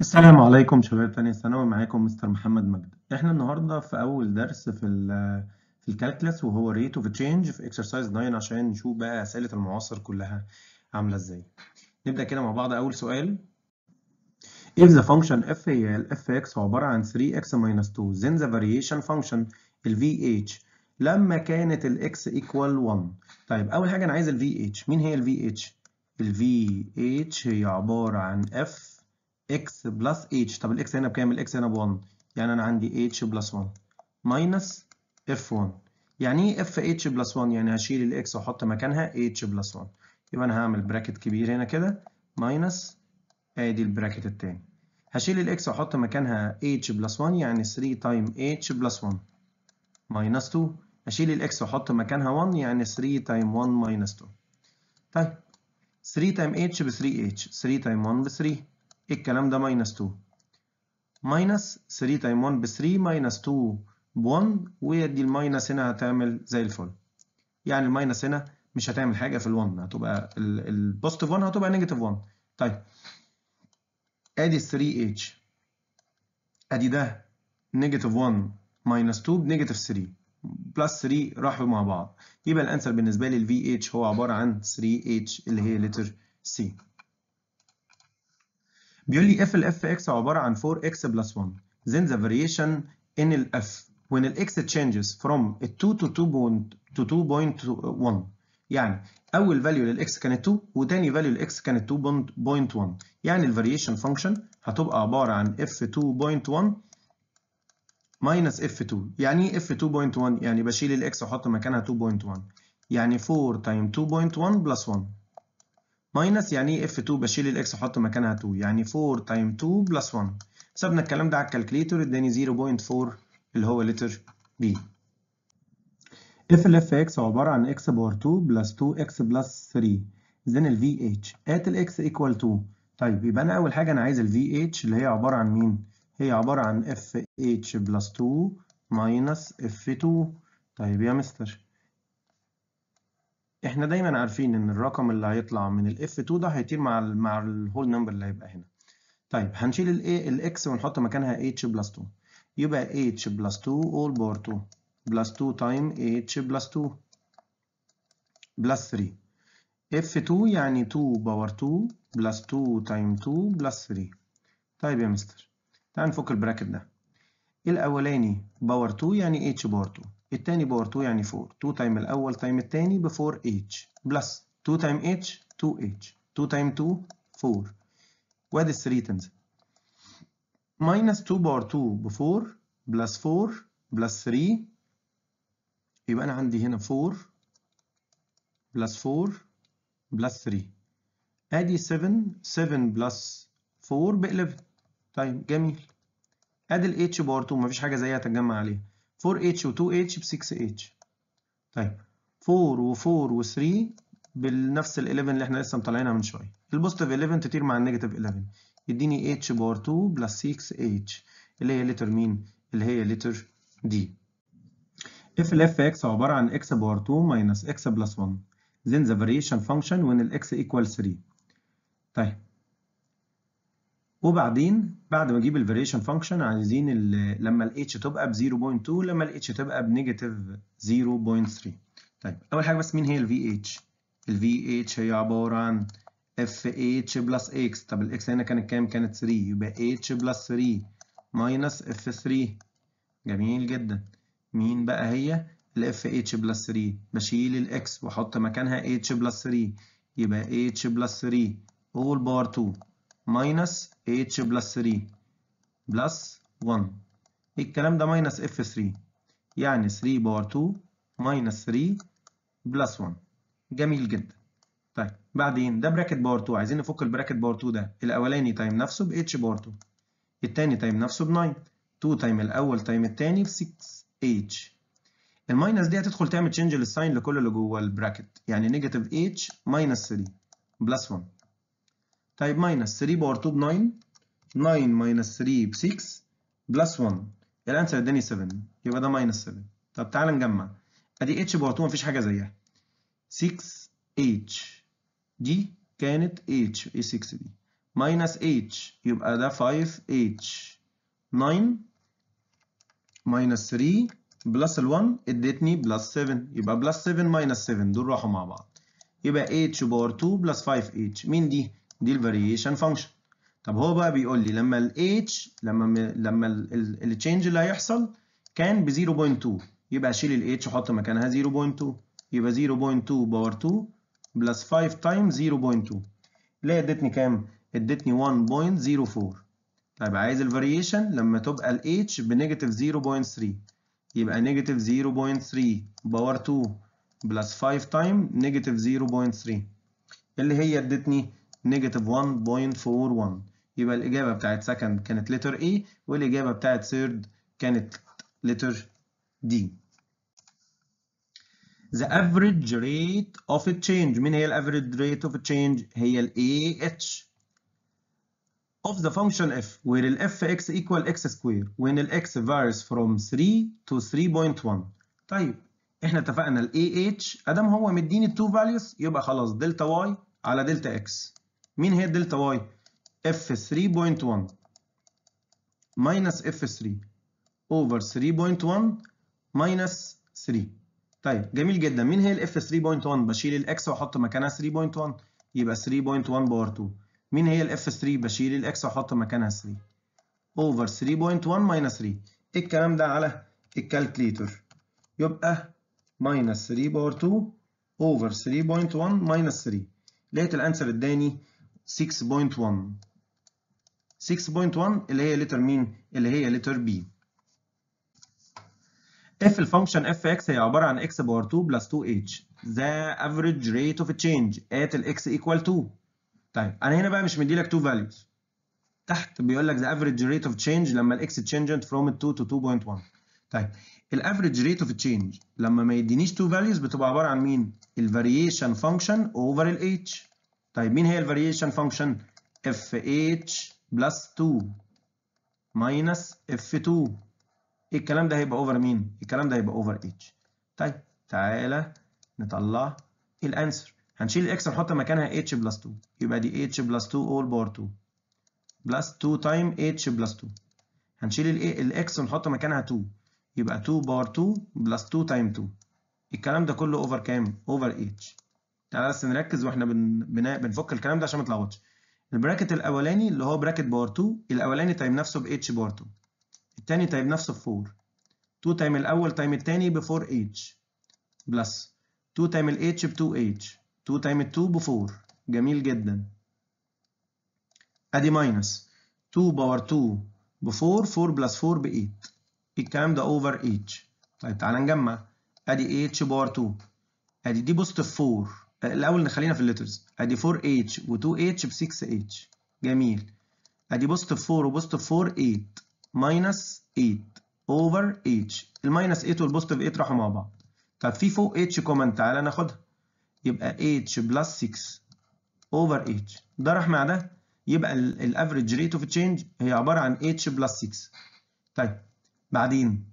السلام عليكم شباب ثانيه ثانوي معاكم مستر محمد مجد احنا النهارده في اول درس في في الكالكلس وهو ريت اوف تشينج في اكسرسايز 9 عشان نشوف بقى اسئله المعاصر كلها عامله ازاي نبدا كده مع بعض اول سؤال if the function f هي ال fx عباره عن 3x 2 then the variation function ال vh لما كانت الاكس ايكوال 1 طيب اول حاجه انا عايز الفي اتش مين هي الفي اتش الفي اتش هي عباره عن اف اكس بلس اتش طب الاكس هنا بكام الاكس هنا ب 1 يعني انا عندي اتش بلس 1 ماينس اف 1 يعني ايه اف اتش بلس 1 يعني هشيل الاكس واحط مكانها اتش بلس 1 يبقى انا هعمل براكت كبير هنا كده ماينس ادي البراكت الثاني هشيل الاكس واحط مكانها h بلس 1 يعني 3 تايم h بلس 1 ماينس 2 اشيل الاكس واحط مكانها 1 يعني 3 تايم 1 ماينس 2 طيب 3 تايم اتش ب 3 اتش 3 تايم 1 ب 3 إيه الكلام ده ماينس 2 ماينس 3 تايم 1 ب 3 ماينس 2 ب 1 ويدي الماينس هنا هتعمل زي الفل يعني الماينس هنا مش هتعمل حاجه في ال1 هتبقى البوزيتيف 1 هتبقى نيجاتيف 1 طيب ادي 3 اتش ادي ده نيجاتيف 1 ماينس 2 بنيجاتيف 3 بلس 3 راحوا مع بعض يبقى الانسر بالنسبه لي الفي اتش هو عباره عن 3 اتش اللي هي لتر سي بيقول لي اف الاف اكس عباره عن 4 اكس بلس 1 then the variation in الاف when الاكس changes from 2 to 2 to 2.1 يعني اول فاليو للاكس كانت 2 وتاني فاليو للاكس كانت 2.1 يعني الفاريشن فانكشن هتبقى عباره عن f2.1 ماينس اف 2 يعني ايه اف 2.1 يعني بشيل الاكس واحط مكانها 2.1 يعني 4 تايم 2.1 بلس 1 ماينس يعني ايه اف 2 بشيل الاكس واحط مكانها 2 يعني 4 تايم 2 بلس 1 سابنا الكلام ده على الكالكليتور اداني 0.4 اللي هو لتر بي اف الاف اكس عباره عن اكس باور 2 بلس 2 اكس بلس 3 اذن الفي اتش ات الاكس ايكوال 2 طيب يبقى انا اول حاجه انا عايز الفي اتش اللي هي عباره عن مين هي عبارة عن اف اتش بلس 2 ماينس اف 2 طيب يا مستر احنا دايما عارفين ان الرقم اللي هيطلع من ال الاف 2 ده هيطير مع الـ مع الهول نمبر اللي هيبقى هنا طيب هنشيل A الايه X ونحط مكانها H بلس 2 يبقى H بلس 2 all power 2 بلس 2 تايم H بلس 2 بلس 3 f 2 يعني 2 باور 2 بلس 2 تايم 2 بلس 3 طيب يا مستر تعال نفك البراكت ده إيه الاولاني باور 2 يعني اتش باور 2 التاني باور 2 يعني 4 2 تايم الاول تايم التاني ب 4 اتش بلس 2 تايم اتش 2 اتش 2 تايم 2 4 وادي 3 تنزل ماينس 2 باور 2 ب 4 بلس 4 بلس 3 يبقى انا عندي هنا 4 بلس 4 بلس 3 ادي 7 7 بلس 4 ب 11 طيب جميل ادي ال H بار 2 مفيش حاجه زيها تتجمع عليها 4H و 2H ب 6H طيب 4 و 4 و 3 بنفس ال 11 اللي احنا لسه مطلعينها من شويه البوزيتيف 11 تطير مع النيجاتيف 11 يديني H بار 2 بلس 6H اللي هي لتر مين اللي هي لتر دي if الاف x عبارة عن x بار 2 minus x plus 1 then the variation function when ال x equals 3 طيب وبعدين بعد ما اجيب الفاريشن فانكشن عايزين لما ال h تبقى ب 0.2 لما ال h تبقى بنيجاتيف 0.3 طيب اول حاجه بس مين هي ال اتش ال اتش هي عباره عن اتش بلس X طب ال X هنا كانت كام كانت 3 يبقى H بلس 3 ماينس F3 جميل جدا مين بقى هي ال اتش بلس 3 بشيل ال X واحط مكانها H بلس 3 يبقى H بلس 3 اول باور 2 ماينس اتش بلس 3 بلس 1 الكلام ده ماينس اف 3 يعني 3 باور 2 ماينس 3 بلس 1 جميل جدا طيب بعدين ده براكت باور 2 عايزين نفك البراكت باور 2 ده الاولاني تايم نفسه ب اتش باور 2 الثاني تايم نفسه ب 9 2 تايم الاول تايم الثاني ب 6 اتش الماينس دي هتدخل تعمل تشينج للساين لكل اللي جوه البراكت يعني نيجاتيف اتش ماينس 3 بلس 1 طيب ماينس 3 باور 2 ب 9 9 ماينس 3 ب 6 بلس 1 الانسر اداني 7 يبقى ده ماينس 7 طب تعالى نجمع ادي اتش باور 2 مفيش حاجه زيها 6 اتش ايه دي كانت اتش اي 6 دي ماينس اتش يبقى ده 5 اتش 9 ماينس 3 بلس ال1 ادتني بلس 7 يبقى بلس 7 ماينس 7 دول راحوا مع بعض يبقى اتش باور 2 بلس 5 اتش مين دي دي الفاريشن فانكشن طب هو بقى بيقول لي لما الاتش h لما م... لما التشينج اللي هيحصل كان ب 0.2 يبقى شيل الاتش h وحط مكانها 0.2 يبقى 0.2 باور 2 بلس 5 تايم 0.2 اللي ادتني كام؟ ادتني 1.04 طيب عايز الفاريشن لما تبقى الاتش h بنيجاتيف 0.3 يبقى نيجاتيف 0.3 باور 2 بلس 5 تايم نيجاتيف 0.3 اللي هي ادتني نيجاتيف 1.41 يبقى الإجابة بتاعت سكند كانت لتر A e، والإجابة بتاعت ثيرد كانت لتر D. The average rate of a change مين هي ال average rate of a change؟ هي ال AH of the function f where ال f x equal x square when ال x varies from 3 to 3.1 طيب احنا اتفقنا ال AH ادام هو مديني 2 values يبقى خلاص دلتا y على دلتا x مين هي الدلتا واي اف 3.1 ماينس اف 3 اوفر 3.1 ماينس 3 طيب جميل جدا مين هي الاف 3.1 بشيل الاكس واحط مكانها 3.1 يبقى 3.1 باور 2 مين هي الاف 3 بشيل الاكس واحط مكانها 3 اوفر 3.1 ماينس 3 الكلام ده على الكالكليتر يبقى ماينس 3 باور 2 اوفر 3.1 ماينس 3 لقيت الانسر اداني 6.1 6.1 اللي هي لتر مين؟ اللي هي لتر بي. اف الفانكشن اف اكس هي عباره عن اكس باور 2 بلس 2 h ذا افريج ريت اوف تشينج ات الاكس ايكوال 2 طيب انا هنا بقى مش مديلك 2 فاليوز تحت بيقول لك ذا افريج ريت اوف تشينج لما الاكس تشينجنت فروم 2 تو 2.1 طيب الافريج ريت اوف تشينج لما ما يدينيش 2 فاليوز بتبقى عباره عن مين؟ الفاريشن فانكشن اوفر الاتش طيب مين هي الفاريشن فانكشن اف اتش بلس 2 ماينس اف 2 الكلام ده هيبقى اوفر مين إيه الكلام ده هيبقى اوفر اتش طيب تعالى نطلع الانسر هنشيل الاكس نحط مكانها اتش بلس 2 يبقى دي اتش بلس 2 اول باور 2 بلس 2 تايم اتش بلس 2 هنشيل الاكس ونحط مكانها 2 يبقى 2 باور 2 بلس 2 تايم 2 الكلام ده كله اوفر كام؟ اوفر اتش تعالى بس نركز واحنا بن... بنفك الكلام ده عشان ما تلخبطش البراكت الاولاني اللي هو براكت باور 2 الاولاني تايم نفسه ب اتش باور 2 الثاني تايم نفسه ب 4 2 تايم الاول تايم الثاني ب 4 اتش بلس 2 تايم الاتش ب 2 اتش 2 تايم ال 2 ب 4 جميل جدا ادي ماينس 2 باور 2 ب 4 4 بلس 4 ب 8 الكلام ده اوفر اتش طيب تعالى نجمع ادي اتش باور 2 ادي دي بوست 4 الاول نخلينا في الليترز ادي 4h و2h ب 6h جميل ادي بوزيتيف 4 وبوزيتيف 4 8 ماينس 8 اوفر h الماينس 8 والبوزيتيف 8 راحوا مع بعض طب في فوق h كومنت تعالى ناخدها يبقى h بلس 6 اوفر h ده راح مع ده يبقى الافريج ريت اوف تشينج هي عباره عن h بلس 6 طيب بعدين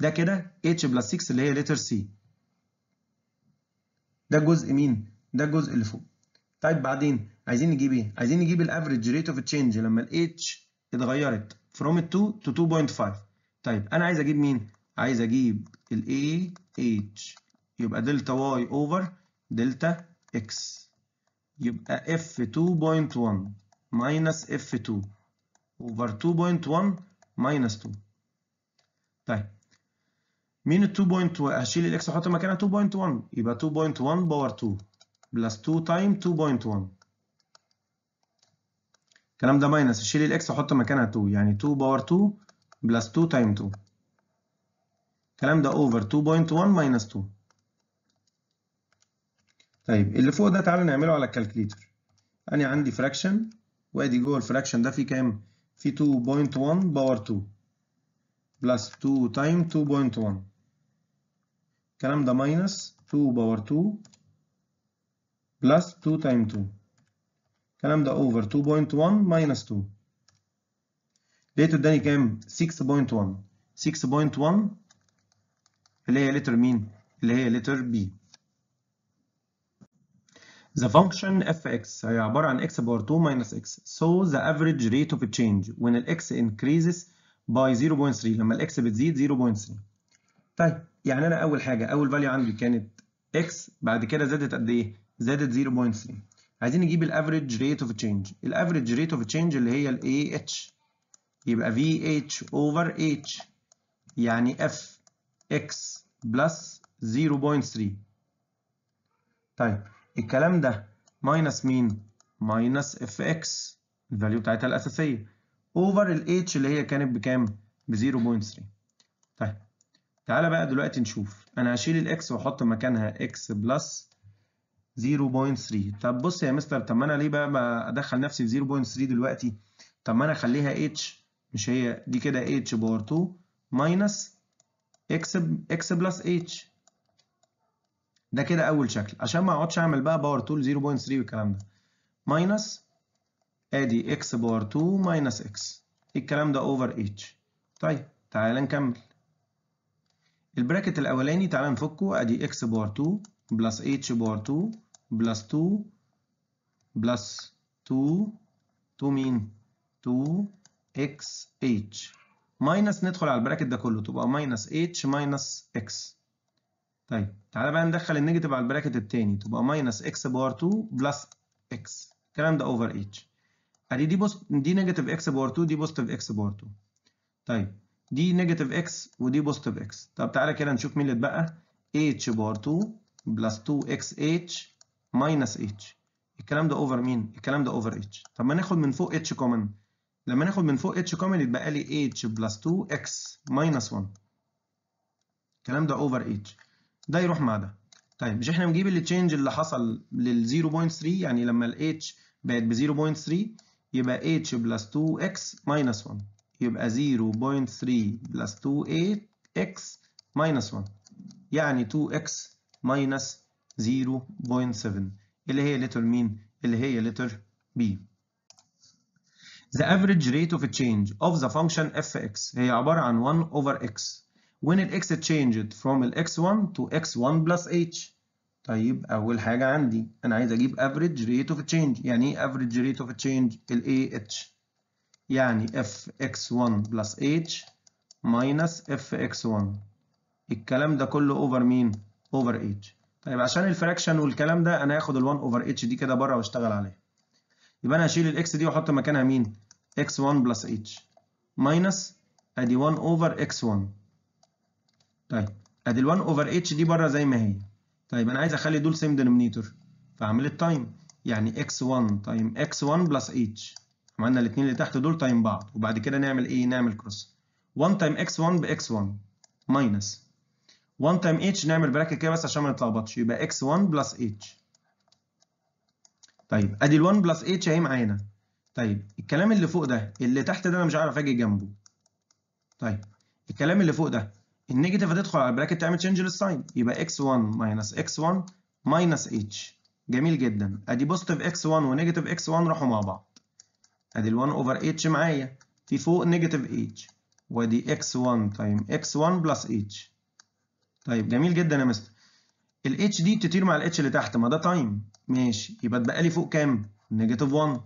ده كده h بلس 6 اللي هي لتر c ده الجزء مين؟ ده الجزء اللي فوق. طيب بعدين عايزين نجيب ايه؟ عايزين نجيب الافريج ريت اوف تشينج لما الاتش اتغيرت فروم 2 تو 2.5. طيب انا عايز اجيب مين؟ عايز اجيب الاي اتش يبقى دلتا واي اوفر دلتا اكس يبقى اف 2.1 ماينس اف 2 اوفر 2.1 ماينس 2. طيب مين ال 2.1 هشيل الاكس واحط مكانها 2.1 يبقى 2.1 باور 2 بلس 2 تايم 2.1 الكلام ده ماينس شيل الاكس وحط مكانها 2 يعني 2 باور 2 بلس 2 تايم 2 الكلام ده اوفر 2.1 ماينس 2 طيب اللي فوق ده تعالى نعمله على الكالكليتر انا عندي فراكشن وادي جوه الفراكشن ده في كام في 2.1 باور 2 بلس 2 تايم 2.1 الكلام ده minus 2 باور 2 بلس 2 تايم 2 الكلام ده over 2.1 minus 2 لقيته اداني كام 6.1 6.1 اللي هي لتر مين اللي هي لتر بي The function fx هي عبارة عن x power 2 minus x. So the average rate of change when x increases by 0.3 لما x بتزيد 0.3. طيب يعني انا اول حاجه اول فاليو عندي كانت اكس بعد كده زادت قد ايه؟ زادت 0.3 عايزين نجيب الافريج ريت اوف تشينج الافريج ريت اوف تشينج اللي هي الاي اتش يبقى في اتش اوفر اتش يعني اف اكس بلس 0.3 طيب الكلام ده ماينس مين؟ ماينس اف اكس الفاليو بتاعتها الاساسيه اوفر الاتش اللي هي كانت بكام؟ ب 0.3 طيب تعالى بقى دلوقتي نشوف انا هشيل الاكس واحط مكانها اكس بلس 0.3 طب بص يا مستر طب ما انا ليه بقى ادخل نفسي في 0.3 دلوقتي طب ما انا اخليها اتش مش هي دي كده اتش باور 2 ماينس اكس اكس بلس اتش ده كده اول شكل عشان ما اقعدش اعمل بقى باور 2 0.3 والكلام ده ماينس ادي اكس باور 2 ماينس اكس الكلام ده اوفر اتش طيب تعالى نكمل البراكت الاولاني تعالى نفكه ادي اكس بار 2 بلس اتش بار 2 بلس 2 بلس 2 2 مين 2 اكس اتش ماينس ندخل على البراكت ده كله تبقى ماينس اتش ماينس اكس طيب تعالى بقى ندخل النيجاتيف على البراكت التاني تبقى ماينس اكس بار 2 بلس اكس الكلام ده اوفر اتش ادي دي بوست دي نيجاتيف اكس بار 2 دي بوزيتيف اكس بار 2 طيب دي نيجاتيف اكس ودي بوزيتيف اكس طب تعالى كده نشوف مين اللي اتبقى اتش بار 2 بلس 2 اكس اتش ماينس اتش الكلام ده اوفر مين الكلام ده اوفر اتش طب ما ناخد من فوق اتش كومن لما ناخد من فوق اتش كومن يتبقى لي اتش بلس 2 اكس ماينس 1 الكلام ده اوفر اتش ده يروح مع ده طيب مش احنا بنجيب التشينج اللي حصل لل 0.3 يعني لما الاتش بقت ب 0.3 يبقى h بلس 2 x ماينس 1 يبقى 0.3 بلس 2x ماينس 1 يعني 2x ماينس 0.7 اللي هي لتر مين؟ اللي هي لتر B. The average rate of change of the function fx هي عبارة عن 1 over x when x changed from x1 to x1 plus h. طيب أول حاجة عندي أنا عايز أجيب average rate of change يعني إيه average rate of change؟ ال AH. يعني اف اكس 1 بلس اتش ماينس اف اكس 1 الكلام ده كله اوفر مين؟ اوفر اتش طيب عشان الفراكشن والكلام ده انا هاخد ال1 اوفر اتش دي كده بره واشتغل عليها يبقى انا هشيل الاكس دي واحط مكانها مين؟ اكس 1 بلس اتش ماينس ادي 1 اوفر اكس 1 طيب ادي ال1 اوفر اتش دي بره زي ما هي طيب انا عايز اخلي دول سيم دينومينيتور فاعمل التايم يعني اكس 1 تايم اكس 1 بلس اتش عملنا الاثنين اللي تحت دول تايم بعض وبعد كده نعمل ايه نعمل كروس 1 تايم اكس 1 باكس 1 ماينس 1 تايم اتش نعمل براكت كده بس عشان ما نتلخبطش يبقى اكس 1 بلس اتش طيب ادي ال1 بلس اتش اهي معانا طيب الكلام اللي فوق ده اللي تحت ده انا مش عارف اجي جنبه طيب الكلام اللي فوق ده النيجاتيف هتدخل على البراكت تعمل تشينج للساين يبقى اكس 1 ماينس اكس 1 ماينس اتش جميل جدا ادي بوزيتيف اكس 1 ونيجاتيف اكس 1 راحوا مع بعض ادي يعني ال 1 اوفر اتش معايا في فوق نيجاتيف اتش وادي اكس 1 تايم اكس 1 بلس اتش طيب جميل جدا يا مستر الاتش دي بتطير مع الاتش اللي تحت ما ده تايم ماشي يبقى اتبقى لي فوق كام؟ نيجاتيف 1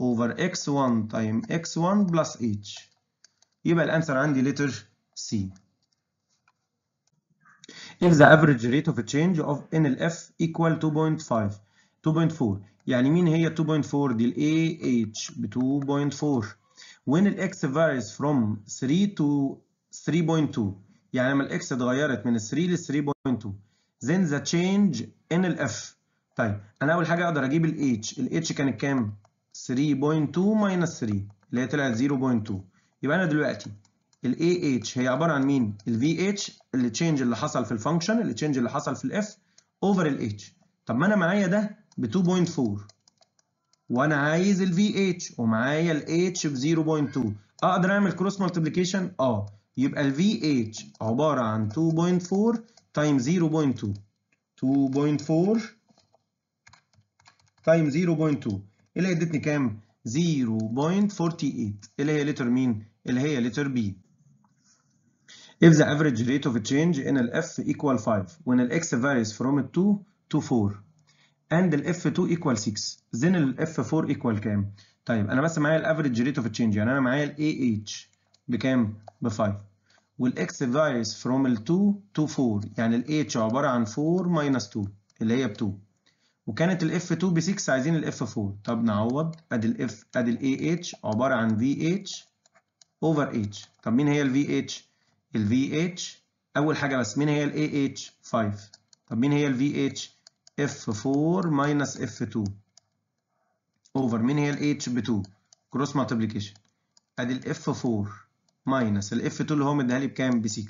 اوفر اكس 1 تايم اكس 1 بلس اتش يبقى الانسر عندي لتر سي if the average rate of change of NLF equal 2.5 2.4 يعني مين هي 2.4 دي الاي اتش ب 2.4 when الاكس varies from 3 to 3.2 يعني لما الاكس اتغيرت من 3 ل 3.2 then the change in الاف طيب انا اول حاجه اقدر اجيب الاتش الاتش كانت كام 3.2 minus 3 اللي هي طلعت 0.2 يبقى انا دلوقتي ال AH هي عباره عن مين؟ ال VH اللي change اللي حصل في الفانكشن اللي change اللي حصل في ال F اوفر ال H طب ما انا معايا ده ب 2.4 وانا عايز ال VH ومعايا ال H ب 0.2 اقدر اعمل كروس مالتيبليكيشن اه يبقى ال VH عباره عن 2.4 تايمز 0.2 2.4 تايمز 0.2 اللي ادتني كام 0.48 اللي هي لتر مين اللي هي لتر بي If the average rate of change in f equal 5 when x varies from 2 to 4 and ال F2 equal 6 then ال F4 equal كام؟ طيب انا بس معايا الافريج ريت اوف تشينج يعني انا معايا الاي اتش بكام؟ ب 5 والاكس فاريز فروم ال 2 تو 4 يعني الاي اتش عباره عن 4 ماينس 2 اللي هي ب 2 وكانت الاف 2 ب 6 عايزين الاف 4 طب نعوض ادي الاف ادي الاي اتش عباره عن في اتش اوفر اتش طب مين هي الفي اتش؟ الفي اتش اول حاجه بس مين هي الاي اتش؟ 5 طب مين هي الفي اتش؟ F4 minus F2 over مين هي ال ب 2 cross multiplication ادي ال F4 minus ال F2 اللي هو مديها لي بكام ب 6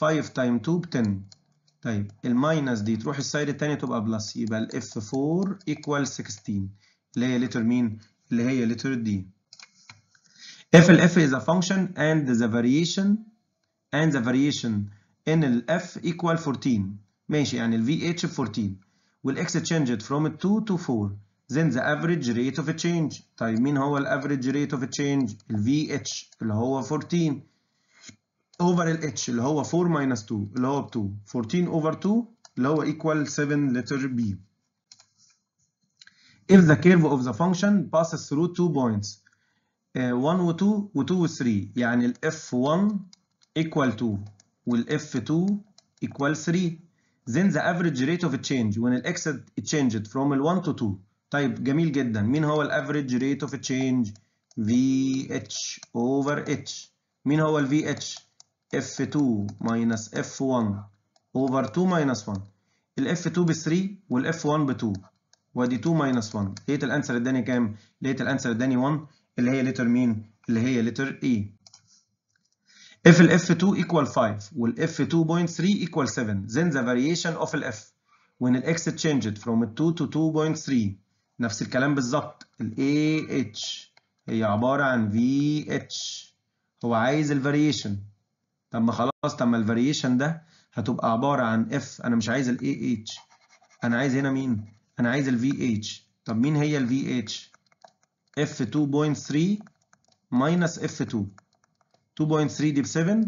5 تايم 2 ب 10 طيب الماينس دي تروح السايد التانية تبقى بلس يبقى ال F4 equal 16 اللي هي لتر مين؟ اللي هي لتر دي if F is a function and the variation and the variation in ال F equal 14 ماشي يعني ال VH 14 والاكس changed from 2 to 4 then the average rate of change طيب مين هو الافريج rate of change ال VH اللي هو 14 over ال H اللي هو 4 minus 2 اللي هو 2 14 over 2 اللي هو equal 7 letter B if the curve of the function passes through two points 1 و 2 و 2 و 3 يعني ال F1 equal 2 وال F2 equal 3 then the average rate of change when the x changed from ال 1 to 2 طيب جميل جدا مين هو ال average rate of change VH over H مين هو ال VH F2 minus F1 over 2 minus 1 ال F2 ب 3 وال F1 ب 2 وادي 2 minus 1 لقيت الانسر اداني كام؟ لقيت الانسر اداني 1 اللي هي لتر مين؟ اللي هي لتر E if ال f2 equal 5 وال f2.3 equal 7 then the variation of ال f when ال x changed from 2 to 2.3 نفس الكلام بالظبط ال ah هي عبارة عن vh هو عايز variation طب ما خلاص طب ما variation ده هتبقى عبارة عن f أنا مش عايز ال ah أنا عايز هنا مين؟ أنا عايز ال vh طب مين هي ال vh؟ f2.3 minus f2 2.3 دي ب 7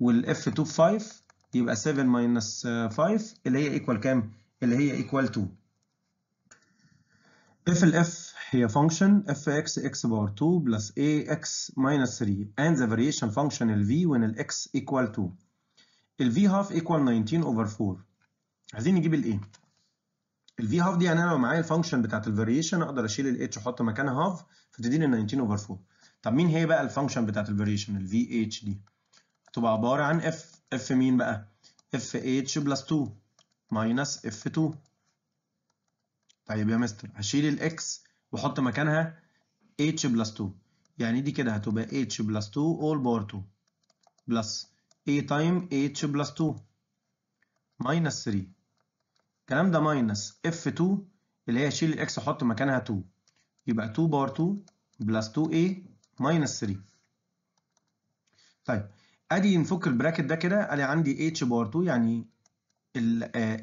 والاف 2 ب 5 يبقى 7 ماينس 5 اللي هي ايكوال كام؟ اللي هي ايكوال 2 if الاف هي فانكشن fx x باور 2 plus ax ماينس 3 and the variation function V when ال x 2 ال v half ايكوال 19 over 4 عايزين نجيب ال a ال v half دي يعني انا لو معايا الفانكشن بتاعت الفاريشن اقدر اشيل ال h واحط مكانها half فتديني 19 over 4 طب مين هي بقى الفانكشن بتاعت الفاريشن ال VH دي؟ هتبقى عبارة عن F F مين بقى؟ FH بلس 2 ماينس f 2 طيب يا مستر هشيل X واحط مكانها H بلس 2 يعني دي كده هتبقى H بلس 2 all power 2 بلس a تايم h بلس 2 ماينس 3 الكلام ده ماينس f2 اللي هي شيل X وحط مكانها 2 يبقى 2 power 2 بلس 2a ماينس 3 طيب ادي نفك البراكت ده كده قال عندي h بار 2 يعني ال آه،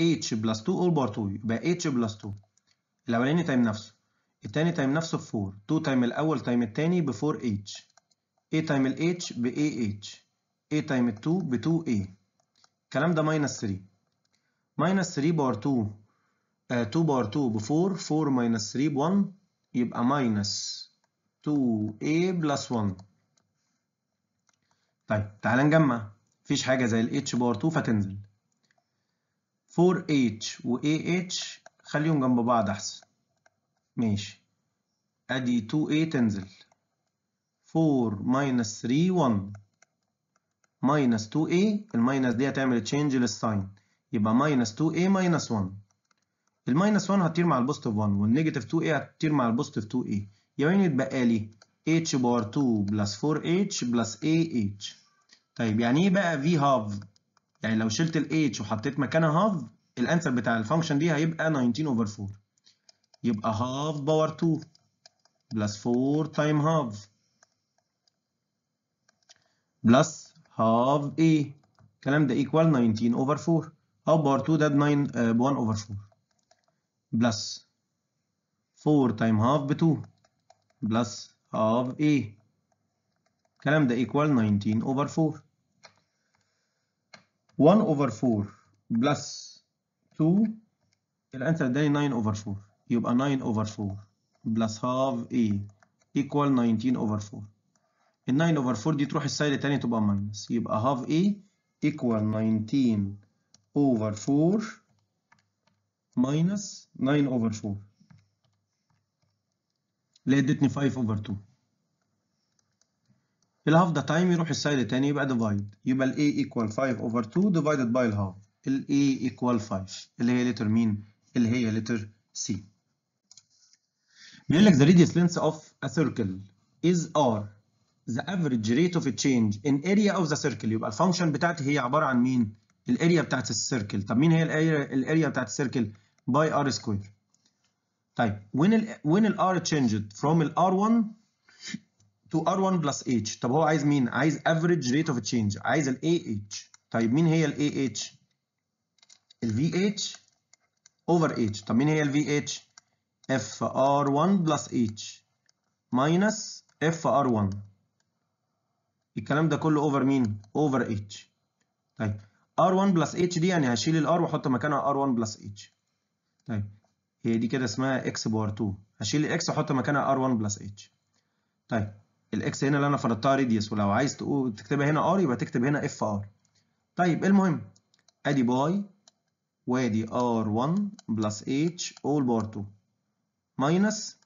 h بلس 2 all بار 2 يبقى h بلس 2 الاولاني تايم نفسه التاني تايم نفسه ب 4 2 تايم الاول تايم التاني ب 4h a تايم ال h ب اتش a تايم ال 2 ب 2a الكلام ده ماينس 3 ماينس 3 بار 2 2 بار 2 ب 4 4 ماينس 3 ب 1 يبقى ماينس 2a بلس 1 طيب تعالى نجمع مفيش حاجة زي ال h باور 2 فتنزل 4h و ah خليهم جنب بعض أحسن ماشي أدي 2a تنزل 4 minus 3 1 minus 2a الماينس دي هتعمل تشينج للساين يبقى minus 2a minus 1 الماينس 1 هتطير مع البوستف 1 والنيجاتيف 2a هتطير مع البوستف 2a يبقى يتبقى لي h باور 2 بلس 4h بلس h طيب يعني ايه بقى v هاف يعني لو شلت ال h وحطيت مكانها هاف الانسر بتاع الفانكشن دي هيبقى 19 اوفر 4 يبقى هاف باور 2 بلس 4 تايم هاف بلس هاف a الكلام ده ايكوال 19 اوفر 4 هاف باور 2 ده ب 9 ب 1 اوفر 4 بلس 4 تايم هاف ب 2 plus of A الكلام ده equal 19 over 4 1 over 4 plus 2 الانسر ده 9 over 4 يبقى 9 over 4 plus half A equal 19 over 4 ال 9 over 4 دي تروح السايد التاني تبقى minus يبقى half A equal 19 over 4 minus 9 over 4 اللي ادتني 5 اوفر 2 الهاف ده تايم يروح السايد تاني يبقى ديفايد يبقى ال a equal 5 over 2 divided by الهاف ال a equal 5 اللي هي لتر مين؟ اللي هي لتر سي بيقول لك the radius length of a circle is r the average rate of change in area of the circle يبقى الفانكشن بتاعتي هي عبارة عن مين؟ الاريا بتاعت السيركل طب مين هي الاريا الاريا بتاعت السيركل؟ باي ار سكوير طيب وين الـ وين ال r changed from ال r1 to r1 plus h طب هو عايز مين؟ عايز average rate of change عايز الـ ah طيب مين هي الـ ah؟ الـ vh over h طب مين هي الـ vh؟ fr1 plus h minus fr1 الكلام ده كله اوفر مين؟ اوفر h طيب r1 plus h دي يعني هشيل ال r واحط مكانها r1 plus h طيب هي دي كده اسمها اكس بار 2 هشيل الاكس واحط مكانها ار 1 بلس اتش طيب الاكس هنا اللي انا فرضتها ريديوس ولو عايز تقول تكتبها هنا ار يبقى تكتب هنا اف ار طيب المهم ادي باي وادي ار 1 بلس اتش اول باور 2 ماينس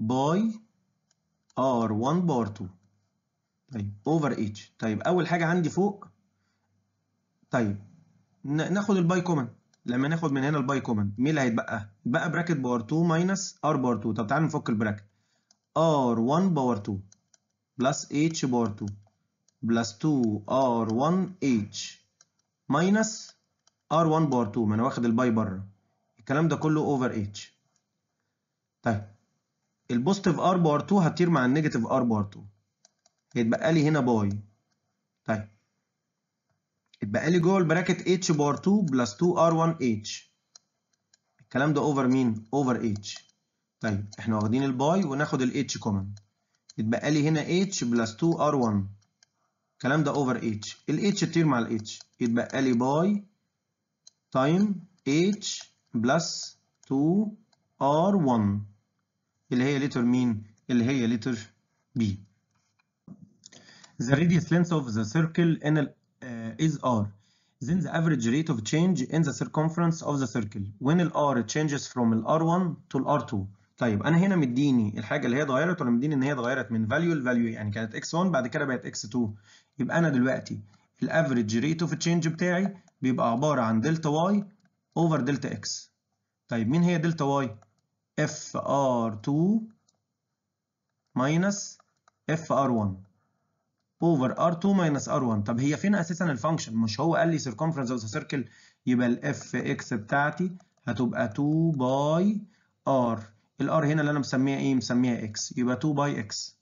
باي ار 1 بار 2 طيب اوفر اتش طيب اول حاجه عندي فوق طيب ناخد الباي كومن لما ناخد من هنا الباي كومن مين اللي هيتبقى؟ يتبقى براكت باور 2 ماينس ار باور 2 طب تعالى نفك البراكت ار 1 باور 2 بلس اتش باور 2 بلس 2 ار 1 اتش ماينس ار 1 باور 2 ما انا واخد الباي بره الكلام ده كله اوفر اتش طيب البوزيتيف ار باور 2 هتطير مع النيجاتيف ار باور 2 هيتبقى لي هنا باي طيب يبقى لي جوه البراكت اتش بار 2 بلس 2 ار 1 اتش الكلام ده اوفر مين؟ اوفر اتش طيب احنا واخدين الباي وناخد الاتش كومن يتبقى لي هنا اتش بلس 2 ار 1 الكلام ده اوفر اتش الاتش تطير مع الاتش يتبقى لي باي تايم اتش بلس 2 ار 1 اللي هي لتر مين؟ اللي هي لتر بي. The radius length of the circle in is r then the average rate of change in the circumference of the circle when ال r changes from ال r1 to ال r2 طيب انا هنا مديني الحاجه اللي هي اتغيرت ولا مديني ان هي اتغيرت من value ل value إيه؟ يعني كانت x1 بعد كده بقت x2 يبقى انا دلوقتي الافريج ريت اوف تشينج بتاعي بيبقى عباره عن دلتا واي اوفر دلتا اكس طيب مين هي دلتا واي اف ار 2 ماينس اف ار 1 اوفر ار2 ماينس ار1 طب هي فين اساسا الفانكشن مش هو قال لي سيركمفرنس اوف سيركل يبقى الاف اكس بتاعتي هتبقى 2 باي ار الار هنا اللي انا مسميها ايه مسميها اكس يبقى 2 باي اكس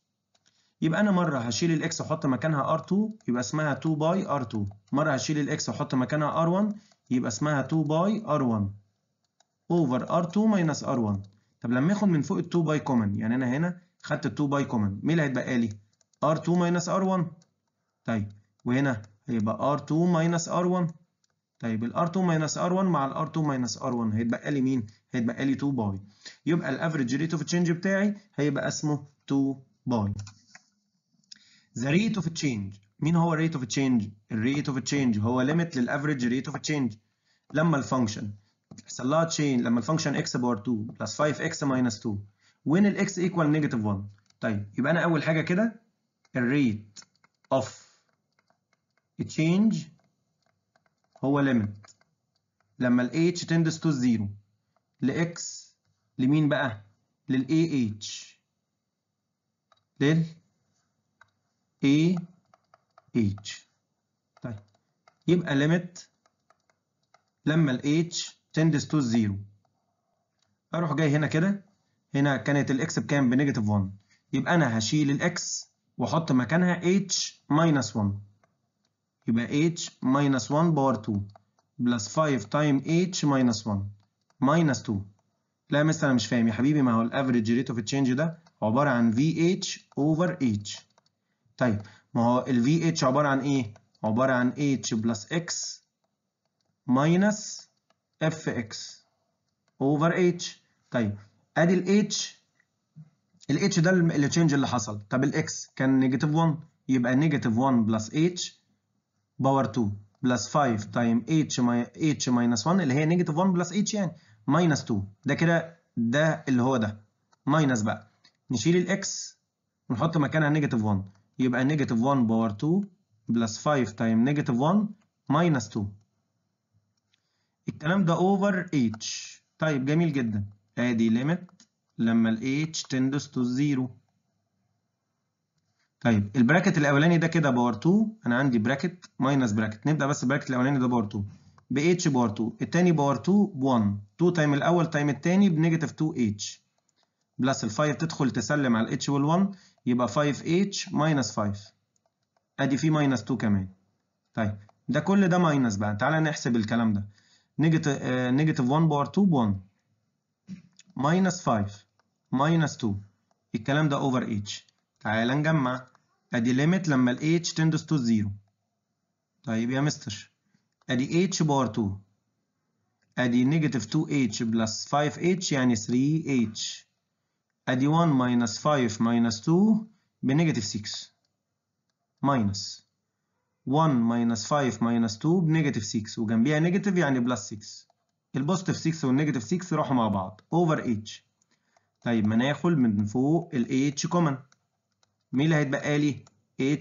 يبقى انا مره هشيل الاكس واحط مكانها ار2 يبقى اسمها 2 باي ار2 مره هشيل الاكس واحط مكانها ار1 يبقى اسمها 2 باي ار1 اوفر ار2 ماينس ار1 طب لما اخد من فوق ال 2 باي كومن يعني انا هنا خدت ال 2 باي كومن مين اللي هيتبقى لي R2 ماينس R1 طيب وهنا هيبقى R2 ماينس R1 طيب ال R2 ماينس R1 مع ال R2 ماينس R1 هيتبقى لي مين؟ هيتبقى لي 2 باي يبقى الافريج ريت اوف تشينج بتاعي هيبقى اسمه 2 باي ذا ريت اوف تشينج مين هو الريت اوف تشينج؟ الريت اوف تشينج هو ليميت للافريج ريت اوف تشينج لما function يحصل لها تشين لما function x باور 2 بلس 5x minus 2 وين x equal نيجاتيف 1 طيب يبقى انا اول حاجه كده الريت اوف تشينج هو ليميت لما ال h تندس تو ل x لمين بقى؟ لل a h لل a h طيب يبقى ليميت لما ال h تندس تو زيرو أروح جاي هنا كده هنا كانت الإكس بكام؟ بنيجاتيف 1 يبقى أنا هشيل الإكس واحط مكانها h minus 1 يبقى h minus 1 باور 2 بلس 5 تايم h minus 1 minus 2 لا يا مستر انا مش فاهم يا حبيبي ما هو الافريج ريت اوف تشينج ده عباره عن VH over H طيب ما هو ال VH عباره عن ايه؟ عباره عن H plus X minus FX over H طيب ادي ال H الاتش ده التشينج اللي حصل طب الاكس كان نيجاتيف 1 يبقى نيجاتيف 1 بلس اتش باور 2 بلس 5 تايم اتش اتش ماينس 1 اللي هي نيجاتيف 1 بلس اتش يعني ماينس 2 ده كده ده اللي هو ده ماينس بقى نشيل الاكس ونحط مكانها نيجاتيف 1 يبقى نيجاتيف 1 باور 2 بلس 5 تايم نيجاتيف 1 ماينس 2 الكلام ده اوفر اتش طيب جميل جدا ادي ليميت لما ال h تندس تو 0 طيب البراكت الاولاني ده كده باور 2 انا عندي براكت ماينس براكت نبدا بس البراكت الاولاني ده باور 2 ب h باور 2 الثاني باور 2 ب 1 2 تايم الاول تايم الثاني بنيجاتيف 2 h بلس ال 5 تدخل تسلم على ال h وال 1 يبقى 5 h ماينس 5 ادي في ماينس 2 كمان طيب ده كل ده ماينس بقى تعالى نحسب الكلام ده نيجاتيف 1 آه، باور 2 ب 1 ماينس 5 ماينس 2 الكلام ده اوفر h تعالى نجمع ادي ليميت لما ال h تندس تو 0 طيب يا مستر ادي h باور 2 ادي نيجاتيف 2h بلس 5h يعني 3h ادي 1 ماينس 5 ماينس 2 بنيجاتيف 6 ماينس 1 ماينس 5 ماينس 2 بنيجاتيف 6 وجنبيها نيجاتيف يعني بلس 6 البوزيتيف 6 والنيجاتيف 6 راحوا مع بعض اوفر h طيب ما ناخد من فوق ال H كومن مين اللي هيتبقى لي؟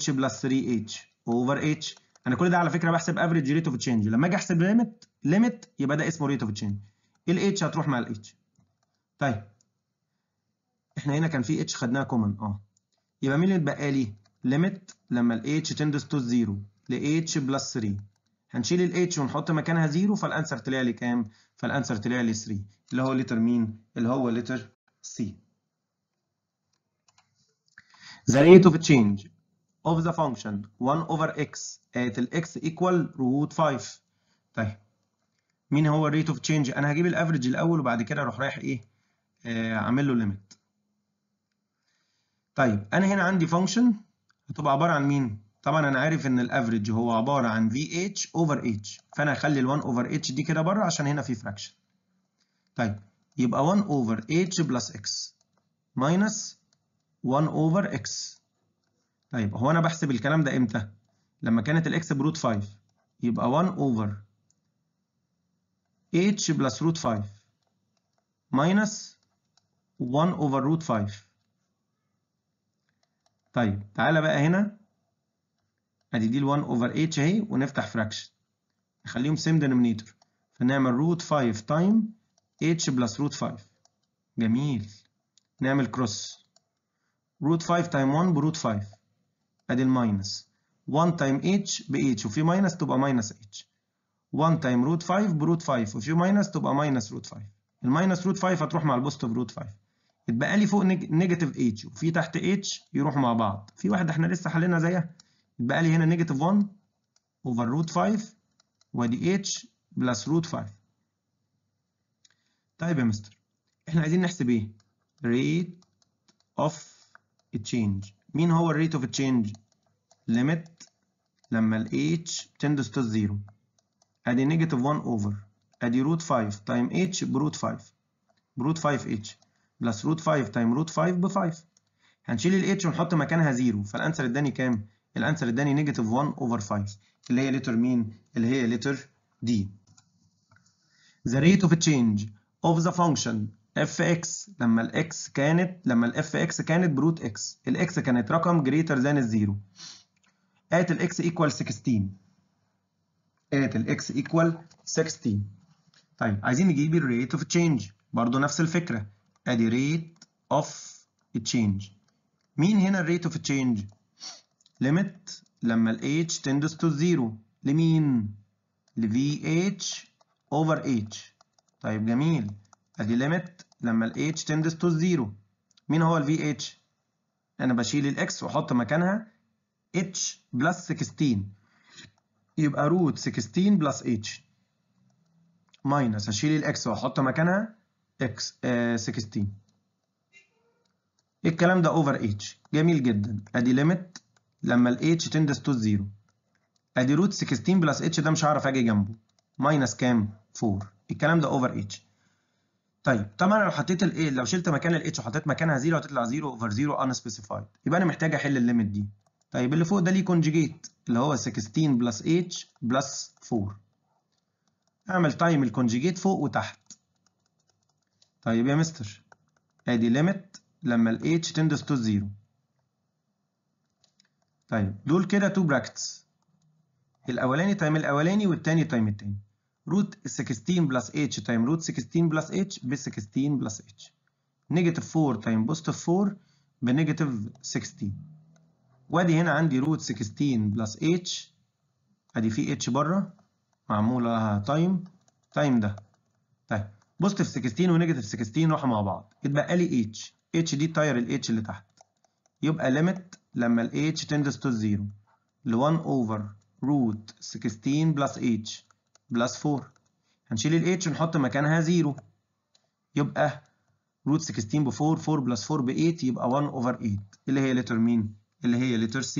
H بلس 3H over H انا كل ده على فكره بحسب افريج ريت اوف تشينج لما اجي احسب ليميت ليميت يبقى ده اسمه ريت اوف تشينج ال H هتروح مع ال H طيب احنا هنا كان في H خدناها كومن اه يبقى مين اللي اتبقى لي؟ ليميت لما ال H تندس تو 0 ل H بلس 3 هنشيل ال H ونحط مكانها 0 فالانسر طلع لي كام؟ فالانسر طلع لي 3 اللي هو لتر مين؟ اللي هو لتر c. The rate of change of the function 1 over x at x equal root 5 طيب مين هو الريت اوف تشينج انا هجيب الافريج الاول وبعد كده اروح رايح ايه آه، اعمل له ليميت طيب انا هنا عندي function هتبقى عباره عن مين طبعا انا عارف ان الافريج هو عباره عن VH over H فانا هخلي ال1 over H دي كده بره عشان هنا في فراكشن طيب يبقى 1 over h plus x minus 1 over x طيب هو انا بحسب الكلام ده امتى؟ لما كانت الاكس بروت 5 يبقى 1 over h plus root 5 minus 1 over root 5 طيب تعالى بقى هنا ادي دي ال 1 over h اهي ونفتح فراكشن نخليهم same denominator فنعمل root 5 time h بلس روت 5 جميل نعمل كروس روت 5 تايم 1 بروت 5 ادي الماينس 1 تايم h ب h وفي ماينس تبقى ماينس h 1 تايم روت 5 بروت 5 وفي ماينس تبقى ماينس روت 5 الماينس روت 5 هتروح مع البوزيتيف روت 5 اتبقى لي فوق نيجاتيف h وفي تحت h يروحوا مع بعض في واحده احنا لسه حلينا زيها اتبقى لي هنا نيجاتيف 1 اوفر روت 5 وادي h بلس روت 5 طيب يا مستر احنا عايزين نحسب ايه rate of change مين هو ال rate of change limit لما ال h tends to 0 ادي نيجاتيف 1 over ادي روت 5 تايم h بروت 5 بروت 5 h بلس روت 5 تايم روت 5 ب 5 هنشيل ال h ونحط مكانها 0 فالانسر اداني كام الانسر اداني نيجاتيف 1 اوفر 5 اللي هي لتر مين اللي هي لتر دي the rate of change of the function fx لما الاكس كانت لما الاف اكس كانت بروت اكس الاكس كانت رقم greater than الزيرو at الاكس equal 16 at الاكس equal 16 طيب عايزين نجيب ال rate of change برضه نفس الفكره ادي rate of change مين هنا ال rate of change limit لما ال h tends to 0 لمين ل VH over H طيب جميل ادي ليميت لما ال h تندس تو زيرو مين هو ال vh انا بشيل ال X واحط مكانها h بلس 16 يبقى روت 16 بلس h ماينس هشيل X واحط مكانها x آه 16 الكلام ده اوفر h جميل جدا ادي ليميت لما ال h تندس تو زيرو ادي روت 16 بلس h ده مش هعرف اجي جنبه ماينس كام 4 الكلام ده اوفر اتش طيب طبعا لو حطيت الـ لو شلت مكان الاتش وحطيت مكانها زيرو هتطلع زيرو اوفر زيرو ان سبيسيفايد يبقى انا محتاج احل الليميت دي طيب اللي فوق ده ليه كونجيجيت اللي هو 16 بلس اتش بلس 4 اعمل تايم الكونجيجيت فوق وتحت طيب يا مستر ادي ليميت لما الاتش h تندس تو 0 طيب دول كده تو براكتس الاولاني تايم الاولاني والتاني تايم التاني روت 16 بلس اتش تايم روت 16 بلس اتش ب 16 بلس اتش نيجاتيف 4 تايم بوزيتيف 4 بنيجاتيف 16 وادي هنا عندي روت 16 بلس اتش ادي في اتش بره معموله لها تايم تايم ده طيب بوزيتيف 16 ونيجاتيف 16 راحوا مع بعض اتبقى لي اتش اتش دي تاير الاتش اللي تحت يبقى ليميت لما ال h تندس تو 0 ل 1 over root 16 plus h بلس 4 هنشيل ال h ونحط مكانها 0 يبقى روت 16 ب 4 4 بلس 4 ب 8 يبقى 1 اوفر 8 اللي هي لتر مين؟ اللي هي لتر c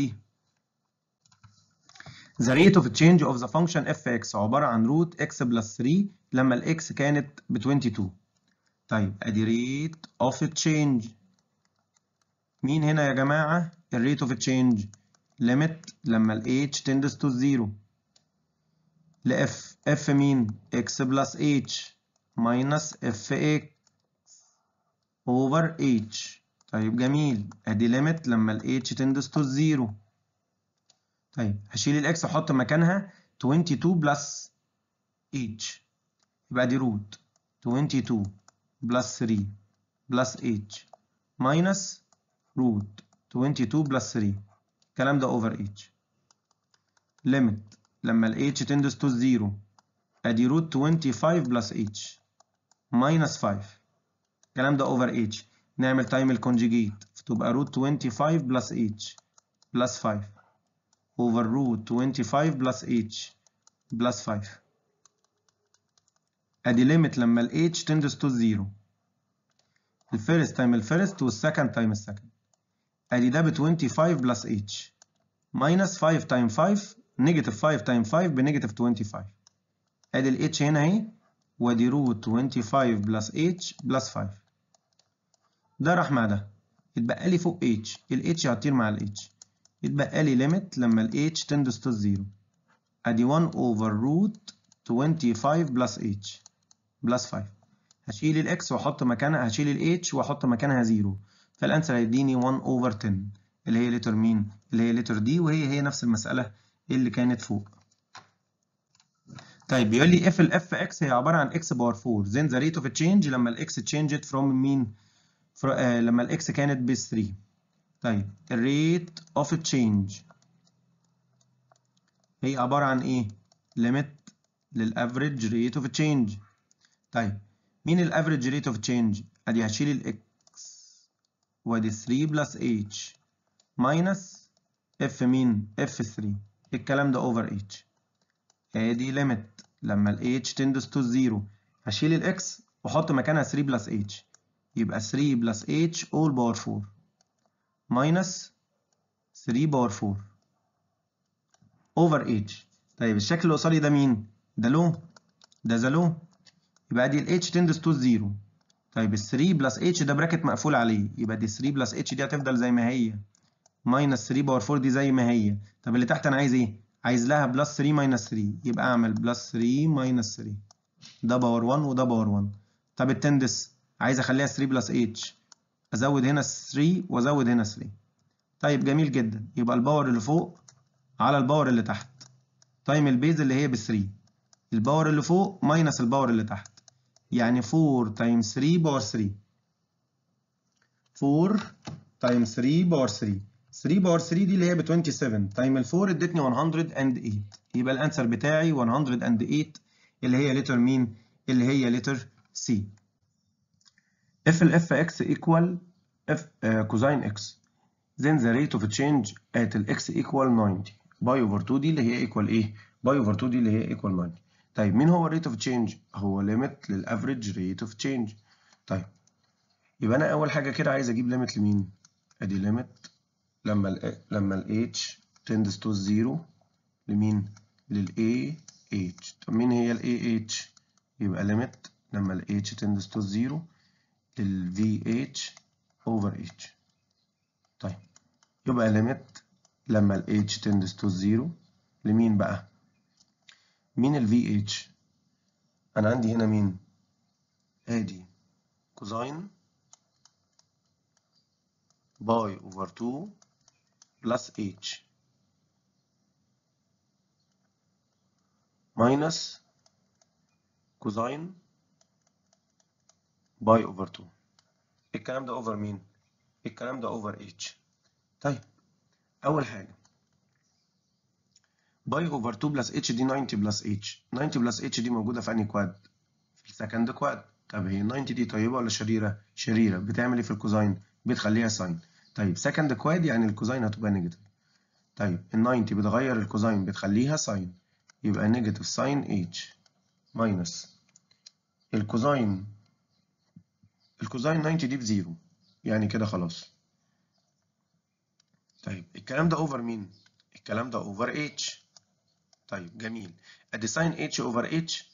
The rate of change of the function fx عبارة عن روت x بلس 3 لما ال x كانت ب 22 طيب ادي rate of change مين هنا يا جماعة؟ ال rate of change limit لما ال h tends to 0 لإف إف مين إكس بلس إتش ماينس إف إكس أوفر إتش طيب جميل أدي ليميت لما الإتش تندس تو زيرو طيب هشيل الإكس وأحط مكانها 22 بلس إتش يبقى دي روت 22 بلس 3 بلس إتش ماينس روت 22 بلس 3 الكلام ده اوفر اتش ليميت لما ال h تندس تو زيرو ادي روت 25 بلس h ماينس 5 الكلام ده اوفر h نعمل تايم الكونجيجيت فتبقى روت 25 بلس h بلس 5 اوفر روت 25 بلس h بلس 5 ادي ليميت لما ال h تندس تو زيرو الفيرست تايم الفيرست والسكند تايم السكند ادي ده ب 25 بلس h ماينس 5 تايم 5 نيجاتيف 5 تايم 5 بنيجاتيف 25 ادي الاتش هنا اهي وادي روت 25 بلس اتش بلس 5 ده راح مع ده اتبقى لي فوق اتش الاتش هتطير مع الاتش اتبقى لي ليميت لما الاتش تندس تو زيرو ادي 1 اوفر روت 25 بلس اتش بلس 5 هشيل الاكس واحط مكانها هشيل الاتش واحط مكانها زيرو فالانسر هيديني 1 اوفر 10 اللي هي لتر مين اللي هي لتر دي وهي هي نفس المساله إيه اللي كانت فوق طيب بيقول لي اف الاف اكس هي عباره عن اكس باور 4 then the rate of change لما الاكس changed from مين آه، لما الاكس كانت بيس 3 طيب الريت اوف تشينج هي عباره عن ايه ليميت للافريج ريت اوف تشينج طيب مين الافريج ريت اوف تشينج ادي هشيل الاكس وادي 3 بلس اتش ماينس اف مين اف 3 الكلام ده over h ادي آه، ليميت لما ال h tends to 0 هشيل الاكس واحط مكانها 3 بلس h يبقى 3 بلس h all باور 4 minus 3 باور 4 over h طيب الشكل اللي قصادي ده مين؟ ده لو ده ذا لو يبقى ادي ال h tends to 0 طيب ال 3 بلس h ده براكت مقفول عليه يبقى دي 3 بلس h دي هتفضل زي ما هي ماينس 3 باور 4 دي زي ما هي طب اللي تحت انا عايز ايه عايز لها بلس 3 ماينس 3 يبقى اعمل بلس 3 ماينس 3 ده باور 1 وده باور 1 طب التندس عايز اخليها 3 بلس اتش ازود هنا 3 وازود هنا 3 طيب جميل جدا يبقى الباور اللي فوق على الباور اللي تحت تايم طيب البيز اللي هي ب 3 الباور اللي فوق ماينس الباور اللي تحت يعني 4 تايم 3 باور 3 4 تايم 3 باور 3 3 باور 3 دي اللي هي ب 27 تايم ال 4 ادتني 108 يبقى الانسر بتاعي 108 اللي هي لتر مين؟ اللي هي لتر سي. اف ال اف اكس ايكوال اف كوزين اكس then the rate of change at ال x equal 90 باي اوفر 2 دي اللي هي ايكوال ايه؟ باي اوفر 2 دي اللي هي ايكوال 90. طيب مين هو الريت اوف تشينج؟ هو ليميت للافريج ريت اوف تشينج. طيب يبقى انا اول حاجه كده عايز اجيب ليميت لمين؟ ادي ليميت لما الـ لما الـ H tends to 0 لمين؟ A AH طب مين هي A AH؟ يبقى limit لما الـ H tends to للـ V VH over H طيب يبقى limit لما الـ H tends to 0 لمين بقى؟ مين V VH؟ أنا عندي هنا مين؟ آدي كوزين باي أوفر 2 plus h minus cosine باي اوفر 2 الكلام ده اوفر إيه مين الكلام ده اوفر اتش طيب اول حاجه باي اوفر 2 بلس اتش دي 90 بلس اتش 90 بلس اتش دي موجوده في انهي كواد في السكند كواد طب هي 90 دي طيبه ولا شريره شريره بتعمل ايه في الكوزاين بتخليها ساين طيب سكند كواد يعني الكوزين هتبقى نيجاتيف طيب ال 90 بتغير الكوزين بتخليها ساين يبقى نيجاتيف ساين اتش ماينس الكوزين الكوزين 90 دي بزيرو يعني كده خلاص طيب الكلام ده اوفر مين؟ الكلام ده اوفر اتش طيب جميل ادي ساين اتش اوفر اتش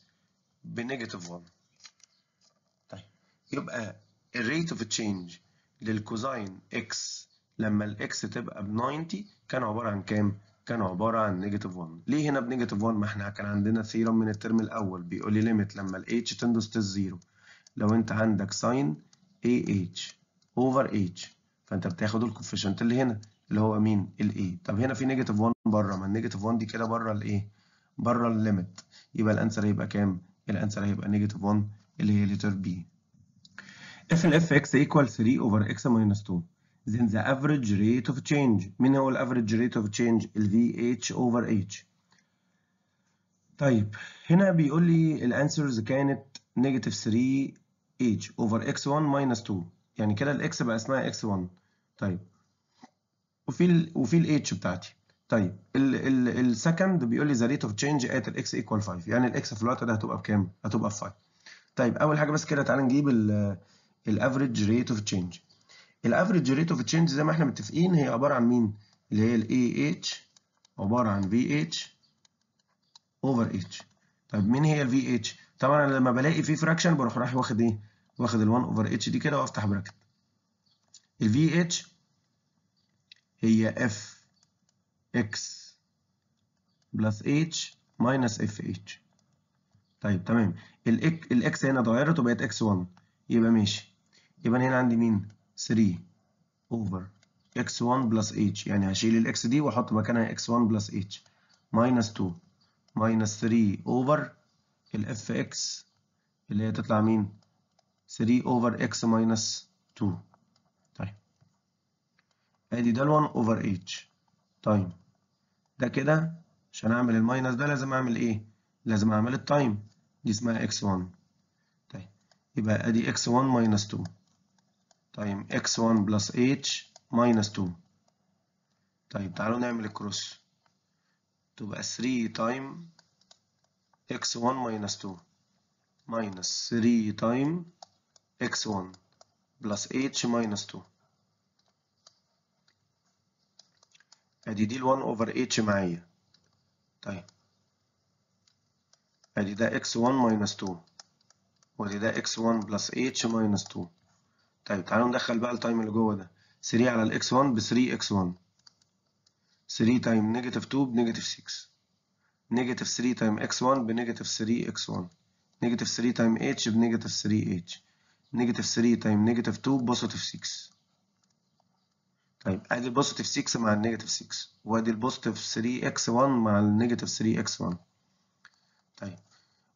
بنيجاتيف 1 طيب يبقى الريت اوف تشينج للكوزين اكس لما الاكس تبقى ب 90 كان عباره عن كام؟ كان عباره عن نيجاتيف 1 ليه هنا بنيجاتيف 1 ما احنا كان عندنا ثيرم من الترم الاول بيقول لي ليميت لما الاتش تندس للزيرو لو انت عندك ساين اي اتش اوفر اتش فانت بتاخد الكوفيشنت اللي هنا اللي هو مين الاي طب هنا في نيجاتيف 1 بره ما النيجاتيف 1 دي كده بره الايه بره الليميت يبقى الانسر هيبقى كام الانسر هيبقى نيجاتيف 1 اللي هي لتر بي اف الاف اكس ايكوال 3 اوفر اكس ماينس 2 then the average rate of change مين هو الافريج rate of change ال اتش over H طيب هنا بيقول لي الانسرز كانت negative 3 H over X1 minus 2 يعني كده الاكس بقى اسمها X1 طيب وفي الـ وفي ال H بتاعتي طيب السكند بيقول لي the rate of change ات الاكس equal 5 يعني الاكس في الوقت ده هتبقى بكام؟ هتبقى ب 5 طيب اول حاجه بس كده تعالى نجيب ال الافريج ريت اوف تشينج الافريج ريت اوف تشينج زي ما احنا متفقين هي عباره عن مين اللي هي الاي اتش عباره عن في اتش اوفر اتش طب مين هي الفي اتش طبعا انا لما بلاقي في فراكشن بروح رايح واخد ايه واخد ال1 اوفر اتش دي كده وافتح براكت الفي اتش هي اف اكس بلس اتش ماينس اف اتش طيب تمام الاكس هنا اتغيرت وبقت اكس 1 يبقى ماشي يبقى انا هنا عندي مين 3 اوفر x1 بلس h يعني هشيل الاكس دي واحط مكانها x1 بلس h ماينس 2 ماينس 3 اوفر الاف اكس اللي هي تطلع مين 3 اوفر x ماينس 2 طيب ادي ده ال1 اوفر h تايم طيب. ده كده عشان اعمل الماينس ده لازم اعمل ايه لازم اعمل التايم دي اسمها x1 طيب يبقى ادي x1 ماينس 2 طيب x1 plus h minus 2 طيب تعالوا نعمل الكروس تبقى 3 time x1 minus 2 minus 3 time x1 plus h minus 2 ادي دي ال 1 over h معايا طيب ادي ده x1 minus 2 وادي ده x1 plus h minus 2 طيب تعالوا ندخل بقى التايم اللي جوه ده 3 على الاكس 1 ب 3 اكس 1 3 تايم نيجاتيف 2 بنيجاتيف 6 نيجاتيف 3 تايم اكس 1 بنيجاتيف 3 اكس 1 نيجاتيف 3 تايم اتش بنيجاتيف 3 اتش نيجاتيف 3 تايم نيجاتيف 2 بوزيتيف 6 طيب ادي البوزيتيف 6 مع النيجاتيف 6 وادي البوزيتيف 3 اكس 1 مع النيجاتيف 3 اكس 1 طيب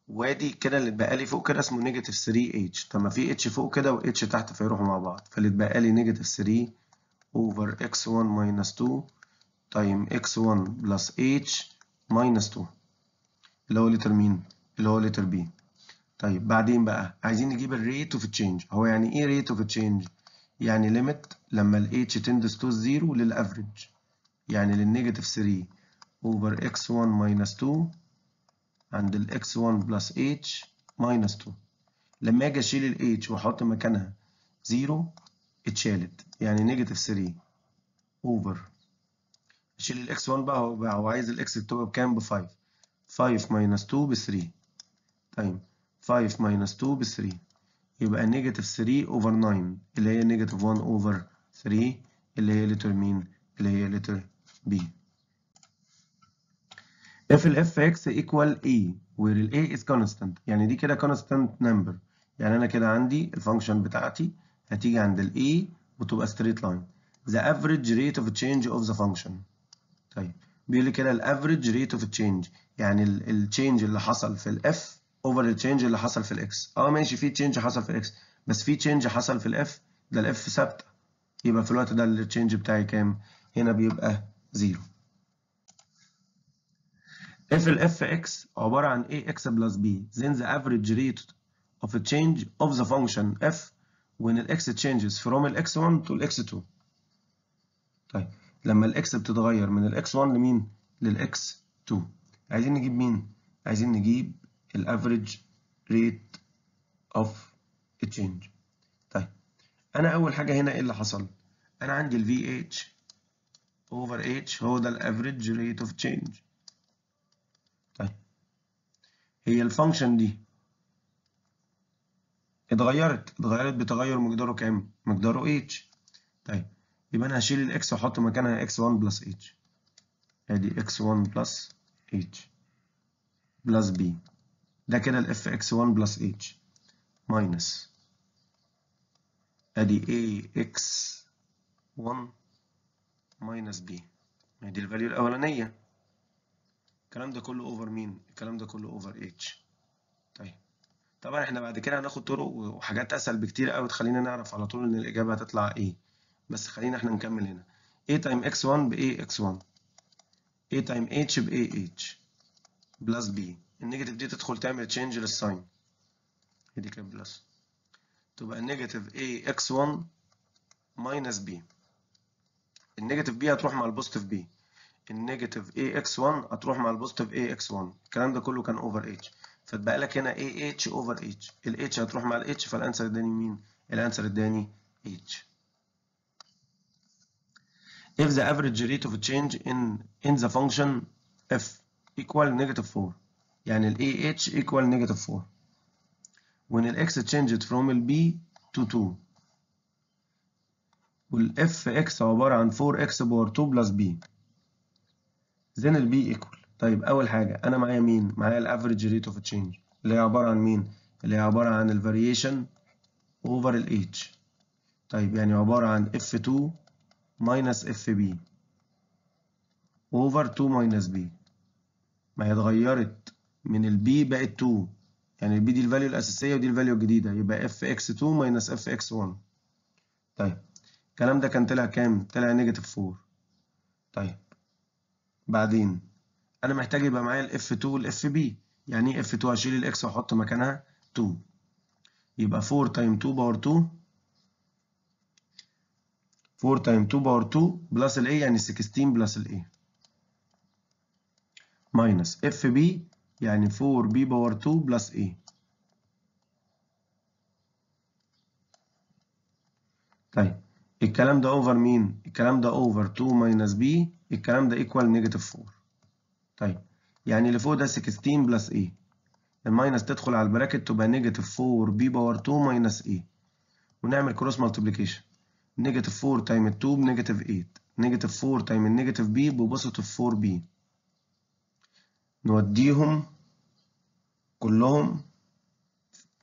وادي كده اللي اتبقى لي فوق كده اسمه نيجاتيف 3 اتش طب ما في اتش فوق كده واتش تحت فيروحوا مع بعض فاللي اتبقى لي نيجاتيف 3 اوفر اكس 1 ماينس 2 تايم اكس 1 بلس اتش ماينس 2 اللي هو لتر مين؟ اللي هو لتر بي طيب بعدين بقى عايزين نجيب الريت اوف تشينج هو يعني ايه ريت اوف تشينج؟ يعني ليميت لما ال h تندس تو الزيرو للافريج يعني للنيجاتيف 3 اوفر x1 ماينس 2 عند ال x1 plus h minus 2 لما اجي اشيل ال h واحط مكانها 0 اتشالت يعني نيجاتيف 3 اوفر اشيل ال x1 بقى هو بقى هو عايز ال x تبقى بكام ب 5 5 minus 2 ب 3 طيب 5 minus 2 ب 3 يبقى نيجاتيف 3 اوفر 9 اللي هي نيجاتيف 1 اوفر 3 اللي هي لتر مين؟ اللي هي لتر بي اف الاف f x equal a الاي از a is constant يعني دي كده constant number يعني أنا كده عندي الفانكشن بتاعتي هتيجي عند الاي a وتبقى ستريت لاين the average rate of change of the function طيب بيقول لي كده الافريج average rate of change يعني التشينج change اللي حصل في الاف f over change اللي حصل في الاكس x اه ماشي في change حصل في الاكس x بس في change حصل في الاف f ده الاف f ثابتة يبقى في الوقت ده التشينج change بتاعي كام؟ هنا بيبقى زيرو if الاف اكس عباره عن a x plus b then the average rate of a change of the function f when ال x changes from ال x1 to ال x2 طيب لما ال x بتتغير من ال x1 لمين لل x2 عايزين نجيب مين عايزين نجيب ال average rate of a change طيب انا اول حاجه هنا ايه اللي حصل انا عندي ال vh over h هو ده ال average rate of change هي الفانكشن دي اتغيرت اتغيرت بتغير مقداره كام مقداره اتش طيب يبقى انا هشيل الاكس واحط مكانها اكس 1 بلس اتش ادي اكس 1 بلس اتش بلس بي ده كده الاف اكس 1 بلس اتش ماينس ادي اي اكس 1 ماينس بي ادي الفاليو الاولانيه الكلام ده كله اوفر مين الكلام ده كله اوفر اتش طيب طبعا احنا بعد كده هناخد طرق وحاجات اسهل بكتير قوي تخلينا نعرف على طول ان الاجابه هتطلع ايه بس خلينا احنا نكمل هنا a تايم اكس 1 ب a اكس 1 a تايم اتش ب a اتش بلس b النيجاتيف دي تدخل تعمل تشينج للساين دي كده بلس تبقى النيجاتيف a اكس 1 ماينس b النيجاتيف b هتروح مع البوزيتيف b النيجاتيف اي اكس 1 هتروح مع البوزيتيف اي اكس 1 الكلام ده كله كان اوفر اتش فتبقى لك هنا اي اتش اوفر اتش الاتش هتروح مع الاتش فالانسر الداني مين؟ الانسر الداني اتش if the average rate of change in in the function f equal negative 4 يعني ال AH equal negative 4 when ال x changed from ال b to 2 وال f x عبارة عن 4 x power 2 plus b زين البي ايكوال طيب اول حاجه انا معايا مين معايا الافريج ريت اوف تشينج اللي هي عباره عن مين اللي هي عباره عن الفاريشن اوفر الاتش طيب يعني عباره عن F2 اف FB over 2 ماينس B ما هي اتغيرت من البي بقت 2 يعني البي دي الفاليو الاساسيه ودي الفاليو الجديده يبقى اف اكس 2 ماينس اف اكس 1 طيب الكلام ده كان طلع كام؟ طلع نيجاتيف 4 طيب بعدين انا محتاج يبقى معايا الاف 2 والاف بي يعني ايه اف 2 هشيل الاكس واحط مكانها 2 يبقى 4 تايم 2 باور 2 4 تايم 2 باور 2 بلس A يعني 16 بلس A ماينس FB يعني 4 b باور 2 بلس A طيب الكلام ده اوفر مين الكلام ده اوفر 2 ماينس بي الكلام ده ايكوال نيجاتيف 4 طيب يعني اللي فوق ده 16 بلس ايه الماينس تدخل على البراكت تبقى نيجاتيف 4 بي باور 2 ماينس ايه ونعمل كروس مالتيبيكيشن نيجاتيف 4 تايم 2 بنيجاتيف 8 نيجاتيف 4 تايم النيجاتيف بي ببوزيتيف 4 بي نوديهم كلهم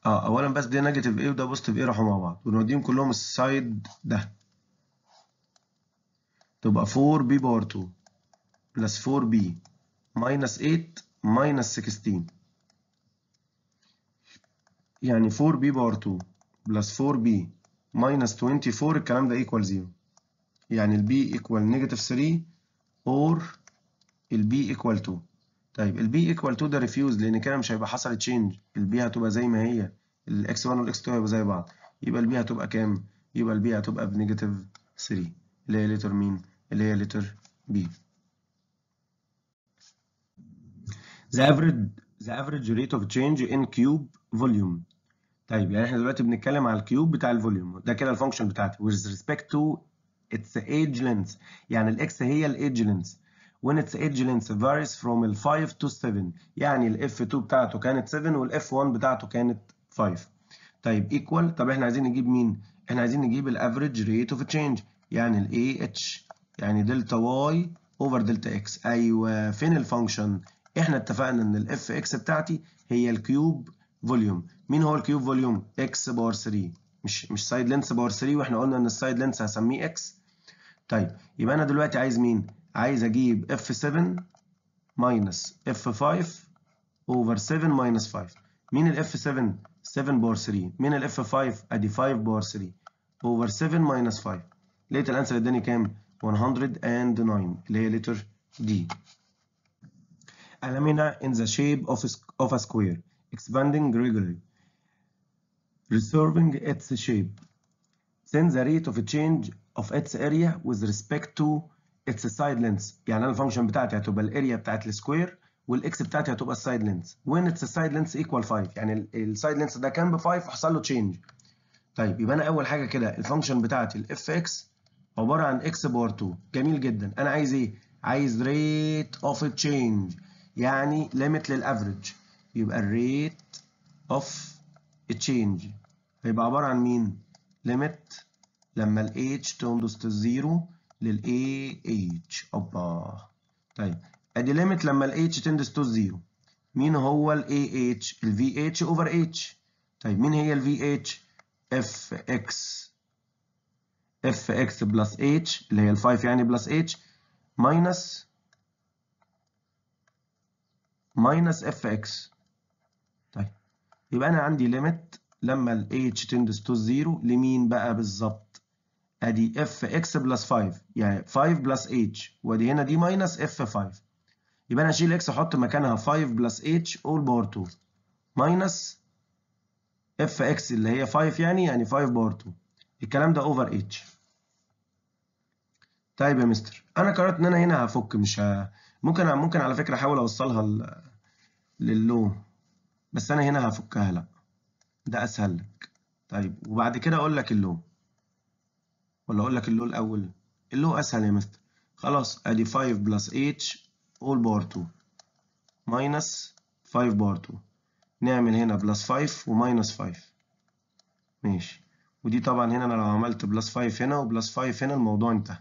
اه اولا بس ده نيجاتيف ايه وده بوزيتيف ايه راحوا مع بعض ونوديهم كلهم السايد ده تبقى 4 بي باور 2 بلس 4 بي ماينس 8 ماينس 16 يعني 4 بي باور 2 بلس 4 بي ماينس 24 الكلام ده ايكوال 0 يعني البي ايكوال نيجاتيف 3 اور البي ايكوال 2 طيب البي ايكوال 2 ده ريفيوز لان كده مش هيبقى حصل تشينج البي هتبقى زي ما هي الاكس 1 والاكس 2 هيبقوا زي بعض يبقى البي هتبقى كام؟ يبقى البي هتبقى بنيجاتيف 3 اللي هي ليتر مين؟ اللي هي لتر بي The average the average rate of change in cube volume. طيب يعني احنا دلوقتي بنتكلم على الكيوب بتاع الفوليوم ده كده الفانكشن بتاعتي with respect to its age length يعني الاكس هي الايدج لينث when its age length varies from 5 to 7 يعني الاف F2 بتاعته كانت 7 والاف F1 بتاعته كانت 5 طيب equal طب احنا عايزين نجيب مين؟ احنا عايزين نجيب الافريج average rate of change يعني الاي AH يعني دلتا واي اوفر دلتا اكس ايوه فين الفانكشن احنا اتفقنا ان الاف اكس بتاعتي هي الكيوب فوليوم مين هو الكيوب فوليوم اكس باور 3 مش مش سايد لينس باور 3 واحنا قلنا ان السايد لينس هسميه اكس طيب يبقى انا دلوقتي عايز مين عايز اجيب اف 7 ماينس اف 5 اوفر 7 ماينس 5 مين الاف 7 7 باور 3 مين الاف 5 ادي 5 باور 3 اوفر 7 ماينس 5 لقيت الانسر اداني كام 109 اللي هي letter D a lamina in the shape of a, of a square expanding regularly reserving its shape then the rate of change of its area with respect to its side length يعني انا الفانكشن بتاعتي هتبقى الاريا بتاعت السكوير والاكس بتاعتي هتبقى السايد لينث وين اتس سايد لينث ايكوال 5 يعني السايد لينث ده كان ب 5 وحصل له تشينج طيب يبقى انا اول حاجه كده الفانكشن بتاعتي الاف اكس عباره عن اكس باور 2 جميل جدا انا عايز ايه عايز ريت اوف تشينج يعني ليميت للافريج يبقى الريت اوف تشينج هيبقى عباره عن مين ليميت لما ال H تندس to للـ a h اوبا طيب ادي ليميت لما ال H تندس تو زيرو مين هو ال AH ال VH اوفر H طيب مين هي ال h اف x اف اكس بلس اتش اللي هي ال 5 يعني بلس اتش ماينس ماينس اف اكس طيب يبقى انا عندي ليميت لما ال h تندس تو زيرو لمين بقى بالظبط ادي اف اكس بلس 5 يعني 5 بلس h وادي هنا دي ماينس اف 5 يبقى انا اشيل x احط مكانها 5 بلس h all باور 2 ماينس اف اكس اللي هي 5 يعني يعني 5 باور 2 الكلام ده اوفر h طيب يا مستر انا قررت ان انا هنا هفك مش ه... ممكن ممكن على فكره احاول اوصلها ل... للون بس انا هنا هفكها لا ده اسهل لك طيب وبعد كده اقول لك اللون ولا اقول لك اللون الاول اللون اسهل يا مستر خلاص ادي 5 بلس اتش اول باور 2 ماينس 5 باور 2 نعمل هنا بلس 5 وماينس 5 ماشي ودي طبعا هنا انا لو عملت بلس 5 هنا وبلس 5 هنا الموضوع انتهى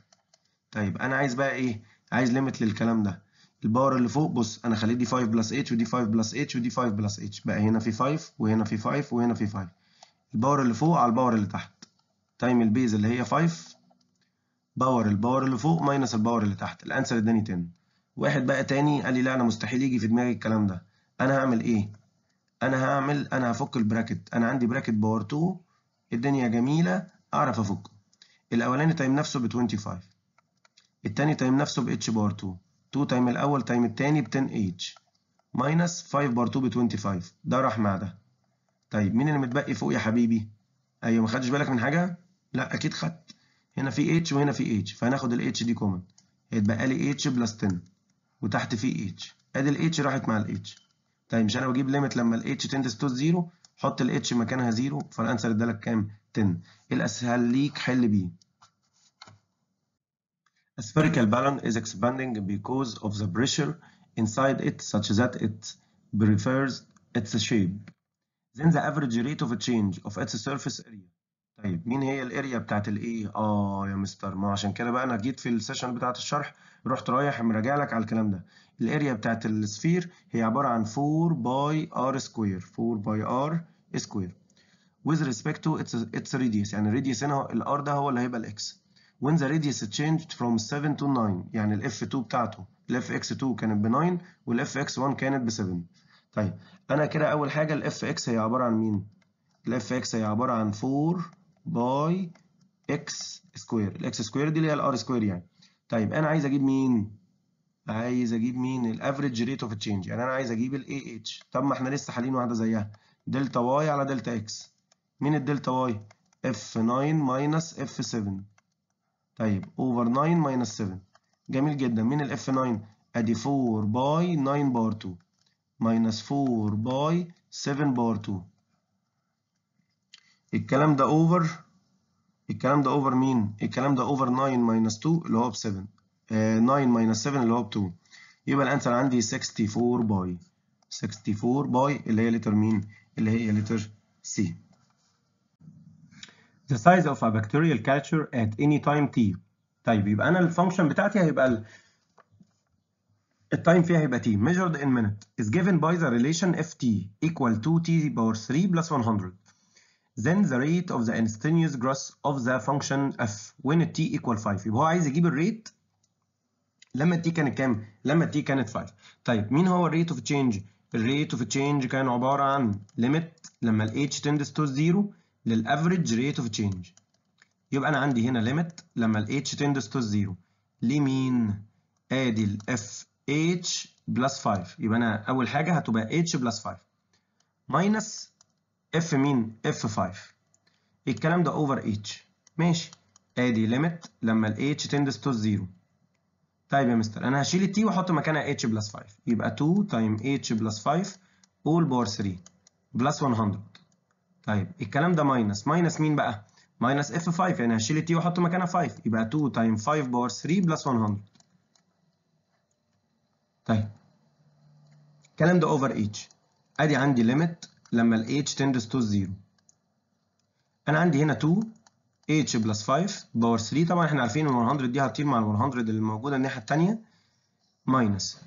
طيب انا عايز بقى ايه عايز ليميت للكلام ده الباور اللي فوق بص انا خليت دي 5 بلس اتش ودي 5 بلس اتش ودي 5 بلس اتش بقى هنا في 5 وهنا في 5 وهنا في 5 الباور اللي فوق على الباور اللي تحت تايم البيز اللي هي 5 باور الباور اللي فوق ماينس الباور اللي تحت الانسر اداني 10 واحد بقى تاني قال لي لا انا مستحيل يجي في دماغي الكلام ده انا هعمل ايه انا هعمل انا هفك البراكت انا عندي براكت باور 2 الدنيا جميله اعرف افكه الاولاني تايم نفسه ب 25 التاني تايم نفسه ب h بار 2 2 تايم الأول تايم التاني ب 10 اتش ماينس 5 بار 2 ب 25 ده راح مع ده طيب مين اللي متبقي فوق يا حبيبي؟ أيوه ما خدتش بالك من حاجة؟ لا أكيد خدت هنا في اتش وهنا في اتش فهناخد الاتش دي كومن هيتبقى لي اتش بلس 10 وتحت في اتش ادي الاتش راحت مع الاتش طيب مش انا بجيب ليميت لما الاتش تندس تو زيرو حط الاتش مكانها زيرو فالانسر ادالك كام؟ 10 الاسهل ليك حل بيه A spherical balloon is expanding because of the pressure inside it such that it prefers its shape. Then the average rate of change of its surface area. طيب مين هي الاريا بتاعت الايه؟ اه يا مستر ما عشان كده بقى انا جيت في السيشن بتاعت الشرح رحت رايح مراجع لك على الكلام ده. الاريا بتاعت السفير هي عباره عن 4 باي ار سكوير 4 باي ار سكوير. with respect to its its radius يعني الراديوس هنا الار ده هو اللي هيبقى الاكس. when the radius changed from 7 to 9 يعني ال f2 بتاعته ال fx2 كانت ب 9 وال fx1 كانت ب 7 طيب انا كده اول حاجه ال fx هي عباره عن مين؟ ال fx هي عباره عن 4 باي x سكوير الاكس سكوير دي اللي هي الار سكوير يعني طيب انا عايز اجيب مين؟ عايز اجيب مين؟ الافريج ريت اوف تشينج يعني انا عايز اجيب الاي اتش طب ما احنا لسه حالين واحده زيها دلتا واي على دلتا اكس مين الدلتا واي؟ اف 9 ماينس اف 7 طيب اوفر 9 ماينس 7 جميل جدا من الاف 9 ادي 4 باي 9 باور 2 ماينس 4 باي 7 باور 2 الكلام ده اوفر الكلام ده اوفر مين؟ الكلام ده اوفر 9 ماينس 2 اللي هو ب 7 آه 9 ماينس 7 اللي هو ب 2 يبقى الانسر عندي 64 باي 64 باي اللي هي لتر مين؟ اللي هي لتر سي the size of a bacterial culture at any time t طيب يبقى انا الفانكشن بتاعتي هيبقى التايم فيها هيبقى t measured in minute is given by the relation ft equal to t power 3 plus 100 then the rate of the instantaneous growth of the function f when t equal 5 يبقى هو عايز يجيب الريت لما t كانت كام؟ لما t كانت 5 طيب مين هو الريت اوف تشينج؟ الريت اوف تشينج كان عباره عن limit لما ال h tends to 0 للافريج ريت اوف تشينج يبقى انا عندي هنا ليميت لما ال h تندس تو زيرو لمين ادي ال f h بلس 5 يبقى انا اول حاجه هتبقى h بلس 5 ماينس f مين f 5 الكلام ده اوفر h ماشي ادي ليميت لما ال h تندس تو زيرو طيب يا مستر انا هشيل التي واحط مكانها h بلس 5 يبقى 2 تايم h بلس 5 all باور 3 بلس 100 طيب الكلام ده ماينس ماينس مين بقى ماينس اف 5 يعني هشيل التي واحط مكانها 5 يبقى 2 تايم 5 باور 3 بلس 100 طيب الكلام ده اوفر اتش ادي عندي ليميت لما الاتش تندس تو 0 انا عندي هنا 2 اتش بلس 5 باور 3 طبعا احنا عارفين ال 100 دي هتطير مع ال 100 اللي موجوده الناحيه الثانيه ماينس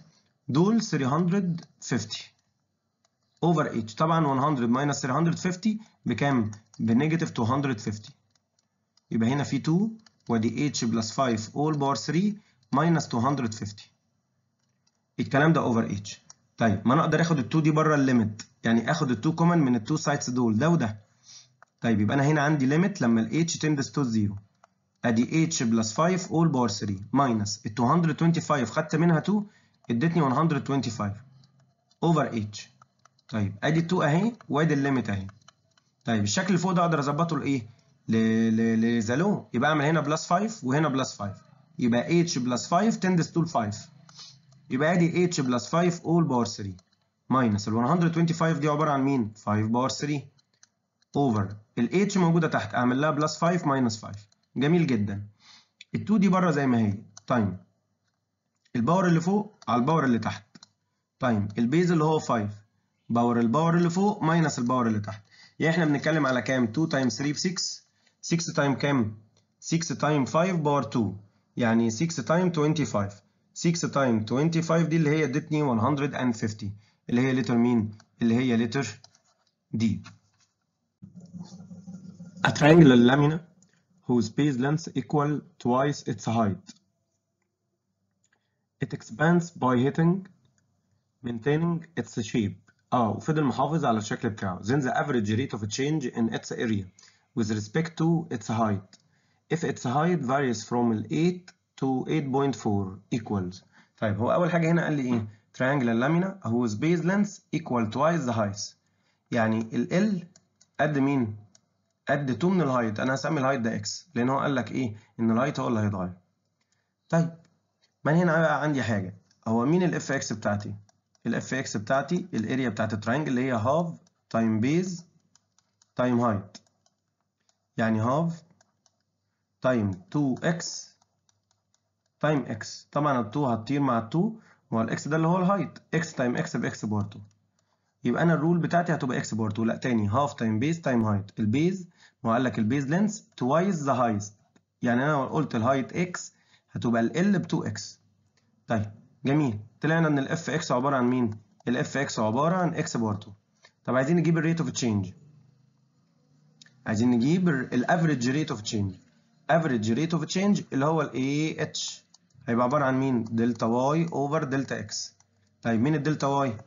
دول 350 over h طبعا 100 minus 350 بكام؟ بنيجاتيف 250 يبقى هنا في 2 ودي h بلس 5 all power 3 minus 250 الكلام ده over h طيب ما انا اقدر اخد ال 2 دي بره الليمت يعني اخد ال 2 كومن من ال 2 سايتس دول ده وده طيب يبقى انا هنا عندي ليمت لما ال h تندس تو 0 ادي h بلس 5 all power 3 minus ال 225 خدت منها 2 ادتني 125 over h طيب ادي 2 اهي وادي الليميت اهي طيب الشكل اللي فوق ده اقدر اظبطه لايه لزالو يبقى اعمل هنا بلس 5 وهنا بلس 5 يبقى اتش بلس 5 تندس تو 5 يبقى ادي اتش بلس 5 اول باور 3 ماينس ال 125 دي عباره عن مين 5 باور 3 اوفر الاتش موجوده تحت اعمل لها بلس 5 ماينس 5 جميل جدا ال2 دي بره زي ما هي تايم طيب. الباور اللي فوق على الباور اللي تحت تايم طيب. البيز اللي هو 5 باور الباور اللي فوق ماينس الباور اللي تحت يعني احنا بنتكلم على كام 2 تايم 3 في 6 6 تايم كام 6 تايم 5 باور 2 يعني 6 تايم 25 6 تايم 25 دي اللي هي ادتني 150 اللي هي لتر مين اللي هي لتر دي A triangular lamina whose base length equal twice its height. It expands by hitting, maintaining its shape. اه وفضل محافظ على الشكل بتاعه then the average rate of change in its area with respect to its height if its height varies from 8 to 8.4 equals طيب هو أول حاجة هنا قال لي إيه triangular lamina whose base length equal twice the height يعني ال L قد مين؟ قد 2 من الهايت أنا هسمي الهايت ده إكس لأن هو قال لك إيه إن الهايت هو اللي هيتغير طيب من هنا بقى عندي حاجة هو مين الاف اكس بتاعتي؟ الاف اكس بتاعتي الاريا بتاعت التراينجل اللي هي هاف تايم بيز تايم هايت يعني هاف تايم 2 اكس تايم اكس طبعا ال 2 هتطير مع ال 2 ما هو الاكس ده اللي هو الهايت اكس تايم اكس باكس 2 يبقى انا الرول بتاعتي هتبقى اكس 2 لا تاني هاف تايم بيز تايم هايت البيز ما هو قال لك البيز length توايز ذا هايست يعني انا قلت قلت الهايت اكس هتبقى ال ب 2 اكس طيب جميل طلعنا ان الاف اكس عباره عن مين؟ الاف اكس عباره عن اكس 2 طب عايزين نجيب الريت اوف تشينج عايزين نجيب الافريج ريت اوف تشينج افريج ريت اوف تشينج اللي هو الاي اتش هيبقى عباره عن مين؟ دلتا واي اوفر دلتا اكس طيب مين الدلتا واي؟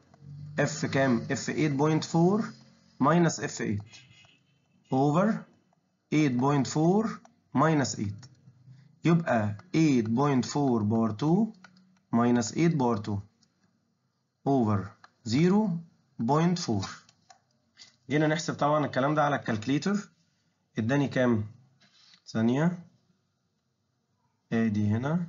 اف كام؟ اف 8.4 ماينس اف 8 اوفر 8.4 ماينس 8 يبقى 8.4 باور 2 minus 8 power 2 over 0.4 جينا نحسب طبعا الكلام ده على الكالكليتر اداني كام ثانية ادي هنا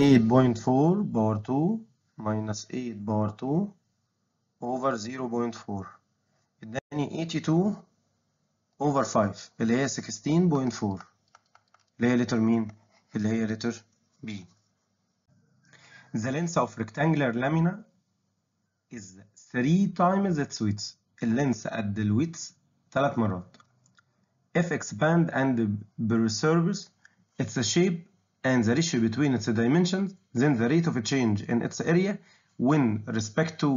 eight point four bar two minus eight bar two over zero point four اداني eighty two over five اللي هي sixteen point four اللي هي letter مين اللي هي letter B the length of rectangular lamina is 3 times its width at the width 3 مرات if expand and preserves its shape and the ratio between its dimensions then the rate of change in its area when respect to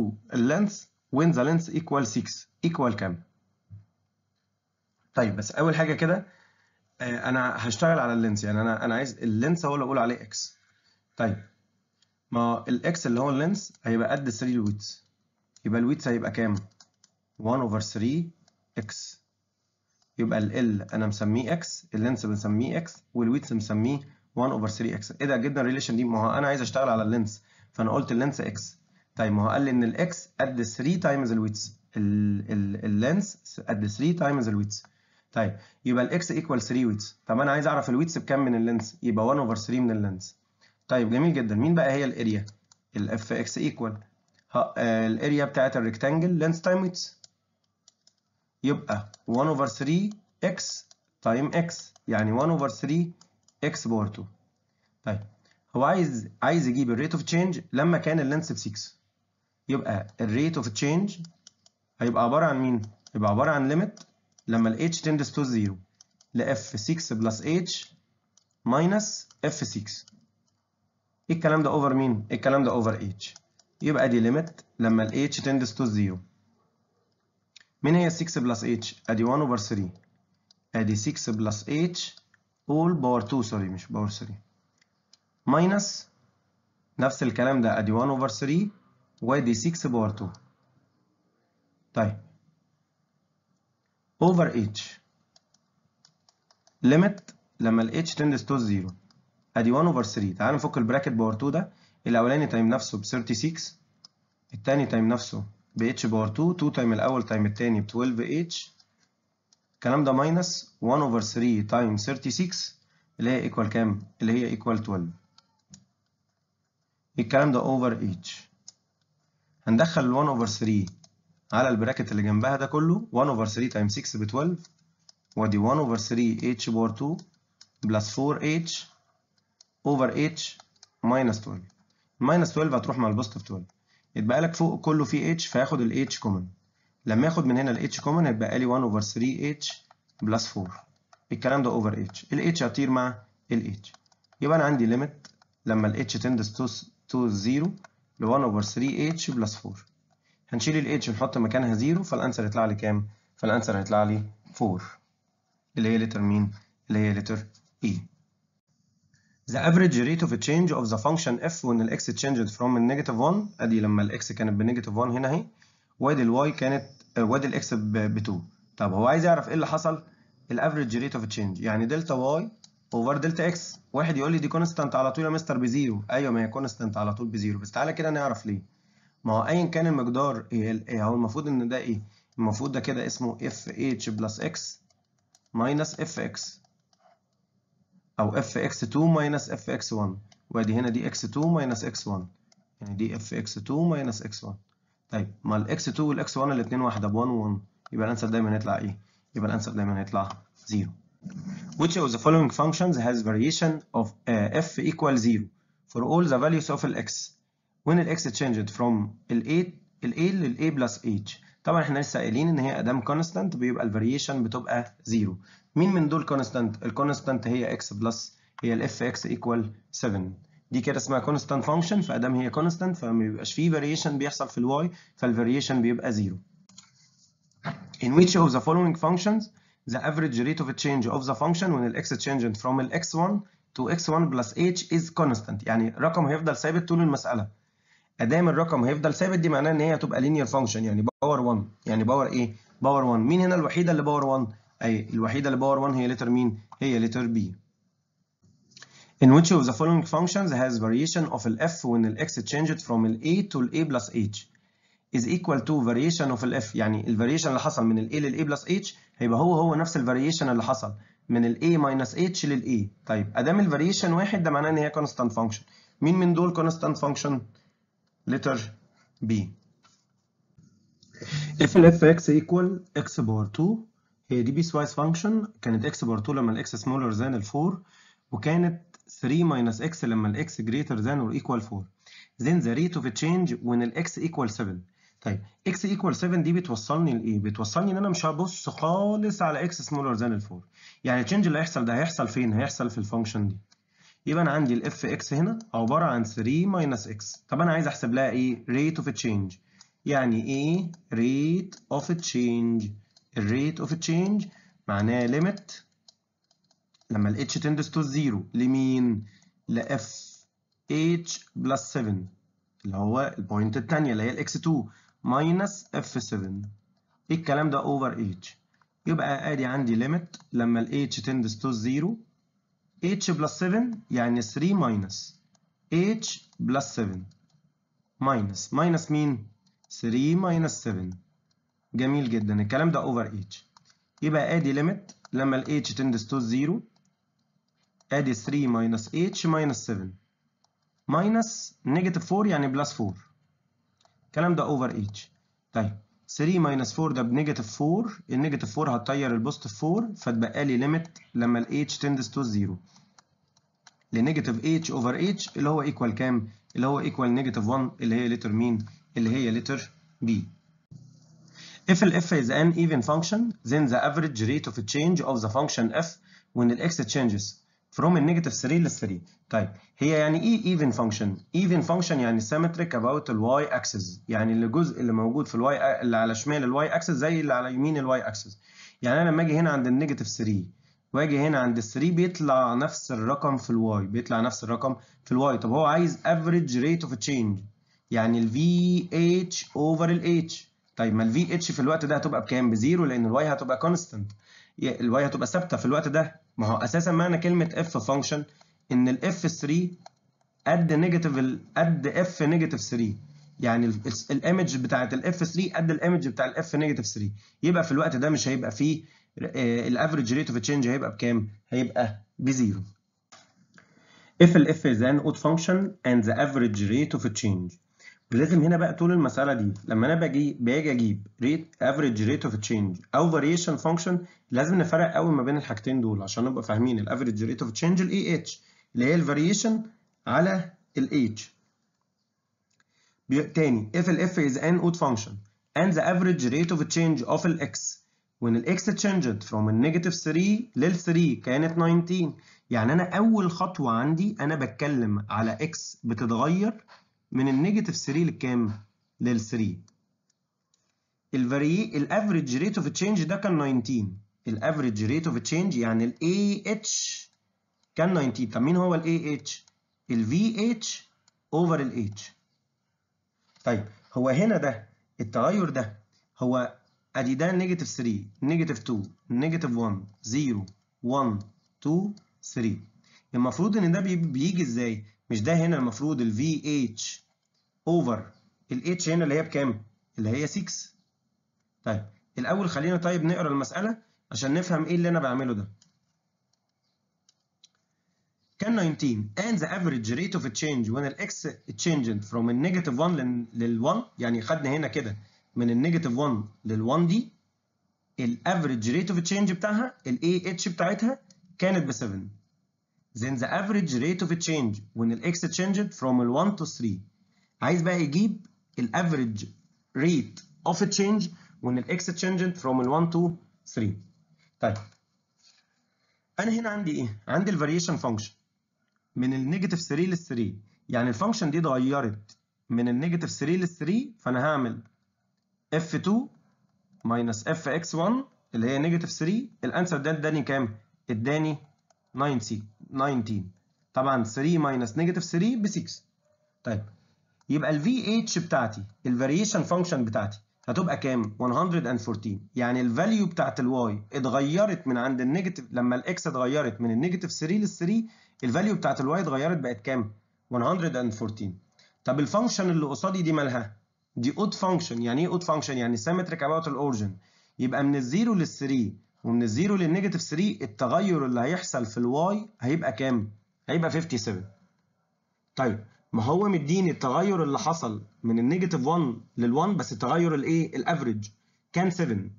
length when the length equals 6 equal كام طيب بس اول حاجه كده آه، انا هشتغل على اللينس يعني انا انا عايز اللينس هو اللي اقول عليه اكس طيب ما الاكس اللي هو اللينس هيبقى قد 3 الويتس يبقى الويتس هيبقى كام 1 اوفر 3 اكس يبقى ال انا مسميه اكس اللينس بنسميه اكس والويتس مسميه 1 اوفر 3 اكس ايه ده جدا الريليشن دي ما هو انا عايز اشتغل على اللينس فانا قلت اللينس اكس طيب ما هو قال لي ان الاكس قد 3 تايمز الويتس اللينس قد 3 تايمز الويتس طيب يبقى الاكس ايكوال 3 ويتس طب انا عايز اعرف الويتس بكام من اللينس يبقى 1 اوفر 3 من اللينس طيب جميل جدا مين بقى هي الاريا الاف اكس ايكوال الاريا بتاعت الريكتانجل لينس تايم ويتس يبقى 1 اوفر 3 اكس تايم اكس يعني 1 اوفر 3 اكس باور 2 طيب هو عايز عايز يجيب الريت اوف تشينج لما كان اللينس ب 6 يبقى الريت اوف تشينج هيبقى عباره عن مين؟ يبقى عباره عن ليميت لما ال h tends to 0 ل f6 plus h minus f6 ايه الكلام ده over مين؟ ايه الكلام ده over h يبقى دي ليميت لما ال h tends to 0 مين هي 6 plus h؟ ادي 1 over 3 ادي 6 plus h all power 2 sorry مش power 3 minus نفس الكلام ده ادي 1 over 3 وادي 6 power 2 طيب over h limit لما ال h tends to 0 ادي 1 over 3 تعالوا نفك البراكت باور 2 ده الاولاني تايم نفسه ب 36 التاني تايم نفسه ب h باور 2 2 تايم الاول تايم التاني ب 12h الكلام ده ماينس 1 over 3 تايم 36 اللي هي ايكوال كام؟ اللي هي ايكوال 12 الكلام ده over h هندخل ال 1 over 3 على البراكت اللي جنبها ده كله 1 over 3 times 6 ب 12 وادي 1 over 3 h power 2 plus 4 h over h minus 12 minus 12 هتروح مع في 12 يتبقى لك فوق كله فيه فياخد ال h كومن لما ياخد من هنا h كومن هيتبقى لي 1 over 3 h plus 4 الكلام ده over h ال h هطير مع h يبقى انا عندي ليميت لما h تندس تو 0 ل 1 over 3 h plus 4 هنشيل ال H ونحط مكانها زيرو فالانسر هيطلع لي كام؟ فالانسر هيطلع لي 4 اللي هي لتر مين؟ اللي هي لتر E. The average rate of change of the function f when x changed from negative 1 ادي لما الاكس كانت بنيجاتيف 1 هنا اهي وادي الواي كانت آه، وادي الاكس ب 2 طب هو عايز يعرف ايه اللي حصل؟ الافريج ريت اوف تشينج يعني دلتا واي اوفر دلتا اكس واحد يقول لي دي كونستانت على طول يا مستر بزيرو ايوه ما هي كونستانت على طول بزيرو بس تعالى كده نعرف ليه ما هو ايا كان المقدار إيه, ايه هو المفروض ان ده ايه المفروض ده كده اسمه اف اتش بلس اكس ماينس اف اكس او اف اكس 2 ماينس اف اكس 1 وادي هنا دي اكس 2 ماينس اكس 1 يعني دي اف اكس 2 ماينس اكس 1 طيب ما الاكس 2 والاكس 1 الاثنين واحده ب 1 و1 يبقى الانسر دايما هيطلع ايه يبقى الانسر دايما هيطلع 0 which of the following functions has variation of uh, f equal 0 for all the values of x when الاكس changed from ال A ال A لل A plus H طبعا احنا لسه قايلين ان هي ادام كونستانت بيبقى الفاريشن بتبقى زيرو مين من دول كونستانت الكونستانت هي x بلس هي ال f x equal 7 دي كده اسمها كونستانت فانكشن فادام هي كونستانت فما بيبقاش فيه فاريشن بيحصل في الواي فالفاريشن بيبقى زيرو in which of the following functions the average rate of change of the function when the x changed from x1 to x1 plus h is constant يعني رقم هيفضل ثابت طول المسألة ادام الرقم هيفضل ثابت دي معناها ان هي هتبقى لينير فانكشن يعني باور 1 يعني باور ايه باور 1 مين هنا الوحيده اللي باور 1 اي الوحيده اللي باور 1 هي لتر مين هي لتر بي in which of the following functions has variation of the f when the x changed from the a to the a plus h is equal to variation of the f يعني الفاريشن اللي حصل من ال a لل a plus h هيبقى هو هو نفس الفاريشن اللي حصل من ال a minus h لل a طيب ادام الفاريشن واحد ده معناه ان هي constant function مين من دول constant function؟ letter B if and if equal x باور 2 هي دي بيس فانكشن كانت x باور 2 لما الاكس سمولر ذان ال 4 وكانت 3 minus x لما الاكس greater than or equal 4 then the rate of change when الاكس equal 7 طيب x equal 7 دي بتوصلني لايه؟ بتوصلني ان انا مش هبص خالص على x smaller than 4 يعني التشنج اللي هيحصل ده هيحصل فين؟ هيحصل في الفانكشن دي يبقى انا عندي الاف اكس هنا عباره عن 3 ماينس اكس طب انا عايز احسب لها ايه ريت اوف تشينج يعني ايه ريت اوف تشينج الريت اوف تشينج معناه ليميت لما ال h تندس تو 0 لمين ل f h بلس 7 اللي هو البوينت الثانيه اللي هي ال x2 ماينس f7 ايه الكلام ده اوفر h يبقى ادي عندي ليميت لما ال h تندس تو 0 h بلس 7 يعني 3 ماينس h بلس 7 ماينس ماينس مين؟ 3 ماينس 7 جميل جدا الكلام ده اوفر h يبقى ادي ليميت لما ال h تندس تو 0 ادي 3 ماينس h ماينس 7 ماينس نيجاتيف 4 يعني بلس 4 الكلام ده اوفر h طيب 3 ماينس 4 ده بنيجاتيف 4 النيجاتيف 4 هتطير البوزيتيف 4 فتبقى لي ليميت لما ال h تندس تو 0 لنيجاتيف h اوفر h اللي هو ايكوال كام؟ اللي هو ايكوال نيجاتيف 1 اللي هي لتر مين؟ اللي هي لتر b. If ال f is an even function then the average rate of change of the function f when ال x changes from النيجاتيف 3 لل 3 طيب هي يعني ايه even function even function يعني symmetric about الواي اكسس يعني الجزء اللي موجود في الواي اللي على شمال الواي اكسس زي اللي على يمين الواي اكسس يعني انا لما اجي هنا عند النيجاتيف 3 واجي هنا عند ال 3 بيطلع نفس الرقم في الواي بيطلع نفس الرقم في الواي طب هو عايز average rate of change يعني ال VH over ال H طيب ما ال VH في الوقت ده هتبقى بكام؟ بزيرو لان الواي هتبقى كونستنت الواي هتبقى ثابته في الوقت ده ما هو اساسا معنى كلمه اف فانكشن ان الاف 3 قد نيجاتيف قد اف نيجاتيف 3 يعني الايمج بتاعه الاف 3 قد الايمج بتاع الاف نيجاتيف 3 يبقى في الوقت ده مش هيبقى فيه الافريج ريت اوف تشينج هيبقى بكام؟ هيبقى بزيرو. If f is an odd function and the average rate of change لازم هنا بقى طول المساله دي لما انا باجي باجي اجيب ريت افريج ريت اوف تشينج او فاريشن فانكشن لازم نفرق قوي ما بين الحاجتين دول عشان نبقى فاهمين الافريج ريت اوف تشينج الاي اتش اللي هي الفاريشن على الاتش تاني if الاف is an odd function and the average rate of change of x when x changed from a negative 3 لل 3 كانت 19 يعني انا اول خطوه عندي انا بتكلم على x بتتغير من النيجاتيف 3 لكام؟ لل 3 الفاري الافريج ريت اوف تشينج ده كان 19 الافريج ريت اوف تشينج يعني الاي اتش كان 19 طب مين هو الاي اتش؟ الفي اتش اوفر الاتش طيب هو هنا ده التغير ده هو ادي ده نيجاتيف 3 نيجاتيف 2 نيجاتيف 1 0 1 2 3 المفروض ان ده بيجي ازاي؟ مش ده هنا المفروض ال VH اوفر ال H هنا اللي هي بكام؟ اللي هي 6 طيب الاول خلينا طيب نقرا المساله عشان نفهم ايه اللي انا بعمله ده كان 19 and the average rate of change when x changed from a negative 1 لل 1 يعني خدنا هنا كده من النيجاتيف 1 لل 1 دي الافريج ريت اوف تشينج بتاعها الاي اتش بتاعتها كانت ب 7 then the average rate of change when x changed from 1 to 3 عايز بقى يجيب ال average rate of change when x changed from 1 to 3 طيب انا هنا عندي ايه عندي الفاريشن فانكشن من النيجاتيف 3 لل 3 يعني الفانكشن دي اتغيرت من النيجاتيف 3 لل 3 فانا هعمل f2 minus fx1 اللي هي نيجاتيف 3 الانسر ده اداني كام اداني 9c 19 طبعا 3 ماينس نيجاتيف 3 ب 6 طيب يبقى ال اتش بتاعتي variation فانكشن بتاعتي هتبقى كام 114 يعني value بتاعت الواي اتغيرت من عند النيجاتيف لما الاكس اتغيرت من النيجاتيف 3 لل 3 value بتاعت الواي اتغيرت بقت كام 114 طب الفانكشن اللي قصادي دي مالها دي اود فانكشن يعني ايه اود فانكشن يعني سيمتريك the الاورجن يبقى من الزيرو لل 3 ومن الزيرو للنيجاتيف 3 التغير اللي هيحصل في الواي هيبقى كام؟ هيبقى 57 طيب ما هو مديني التغير اللي حصل من النيجاتيف 1 لل1 بس التغير الايه؟ الافريج كان 7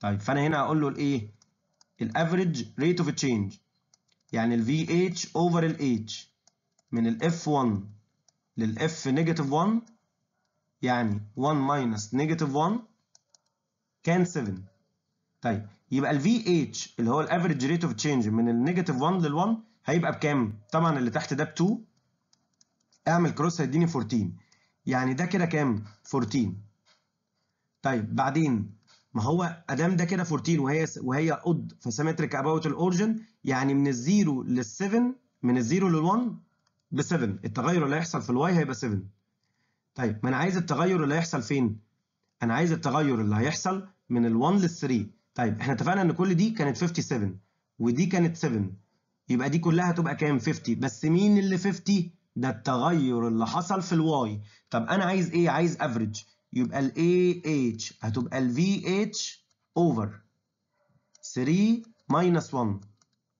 طيب فانا هنا هقول له الايه؟ الافريج ريت اوف تشينج يعني ال VH اوفر ال H من ال F1 لل F نيجاتيف 1 يعني 1 ماينس نيجاتيف 1 كان 7 طيب يبقى ال VH اللي هو الافريج ريت اوف تشينج من النيجاتيف 1 لل 1 هيبقى بكام؟ طبعا اللي تحت ده ب 2 اعمل كروس هيديني 14 يعني ده كده كام؟ 14 طيب بعدين ما هو ادام ده كده 14 وهي وهي اود فسيمتريك اباوت الاورجن يعني من الزيرو لل 7 من الزيرو لل 1 ب 7 التغير اللي هيحصل في الواي هيبقى 7 طيب ما انا عايز التغير اللي هيحصل فين؟ انا عايز التغير اللي هيحصل من ال1 لل3 طيب احنا اتفقنا ان كل دي كانت 57 ودي كانت 7 يبقى دي كلها هتبقى كام 50 بس مين اللي 50 ده التغير اللي حصل في الواي طب انا عايز ايه عايز افريج يبقى ال AH هتبقى ال VH over 3 ماينس 1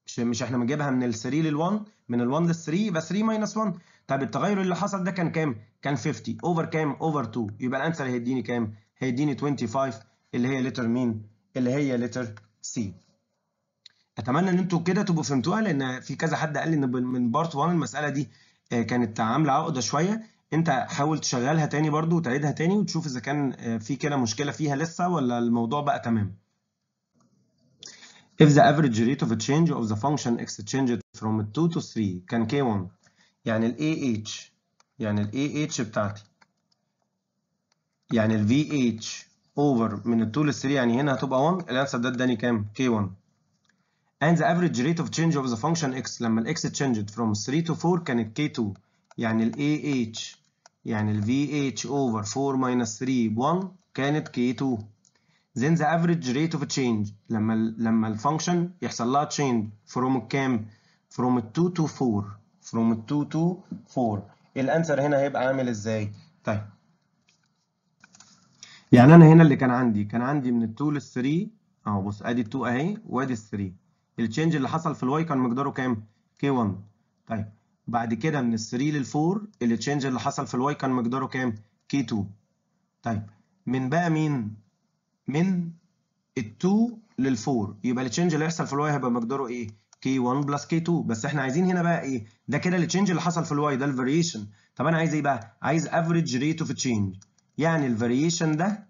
مش مش احنا بنجيبها من ال 3 لل 1 من ال 1 لل 3 يبقى 3 ماينس 1 طب التغير اللي حصل ده كان كام؟ كان 50 اوفر كام؟ اوفر 2 يبقى الانسر هيديني كام؟ هيديني 25 اللي هي لتر مين؟ اللي هي لتر سي اتمنى ان انتوا كده تبقوا فهمتوها لان في كذا حد قال لي ان من بارت 1 المساله دي آه، كانت عامله عقده شويه انت حاول تشغلها تاني برضو وتعيدها تاني وتشوف اذا كان آه، في كده مشكله فيها لسه ولا الموضوع بقى تمام if the average rate of a change of the function x changed from 2 to 3 كان k1 يعني ال ah يعني ال ah بتاعتي يعني ال vh over من الطول السريع يعني هنا هتبقى 1 الانسر ده اداني كام؟ k1 and the average rate of change of the function x لما x changed from 3 to 4 كانت k2 يعني ال ah يعني ال vh over 4 minus 3 ب 1 كانت k2 then the average rate of change لما ال لما function يحصل لها change from الكام؟ from 2 to 4 from 2 to 4 الانسر هنا هيبقى عامل ازاي؟ طيب يعني انا هنا اللي كان عندي كان عندي من ال 2 لل 3 اهو بص ادي ال 2 اهي وادي ال 3 التشنج اللي حصل في الواي كان مقداره كام؟ كي 1 طيب بعد كده من ال 3 لل 4 التشنج اللي حصل في الواي كان مقداره كام؟ كي 2 طيب من بقى مين؟ من ال 2 لل 4 يبقى التشنج اللي هيحصل في الواي هيبقى مقداره ايه؟ كي 1 بلس كي 2 بس احنا عايزين هنا بقى ايه؟ ده كده التشنج اللي حصل في الواي ده الفاريشن طب انا عايز ايه بقى؟ عايز افريج ريت اوف تشنج يعني الفاريشن ده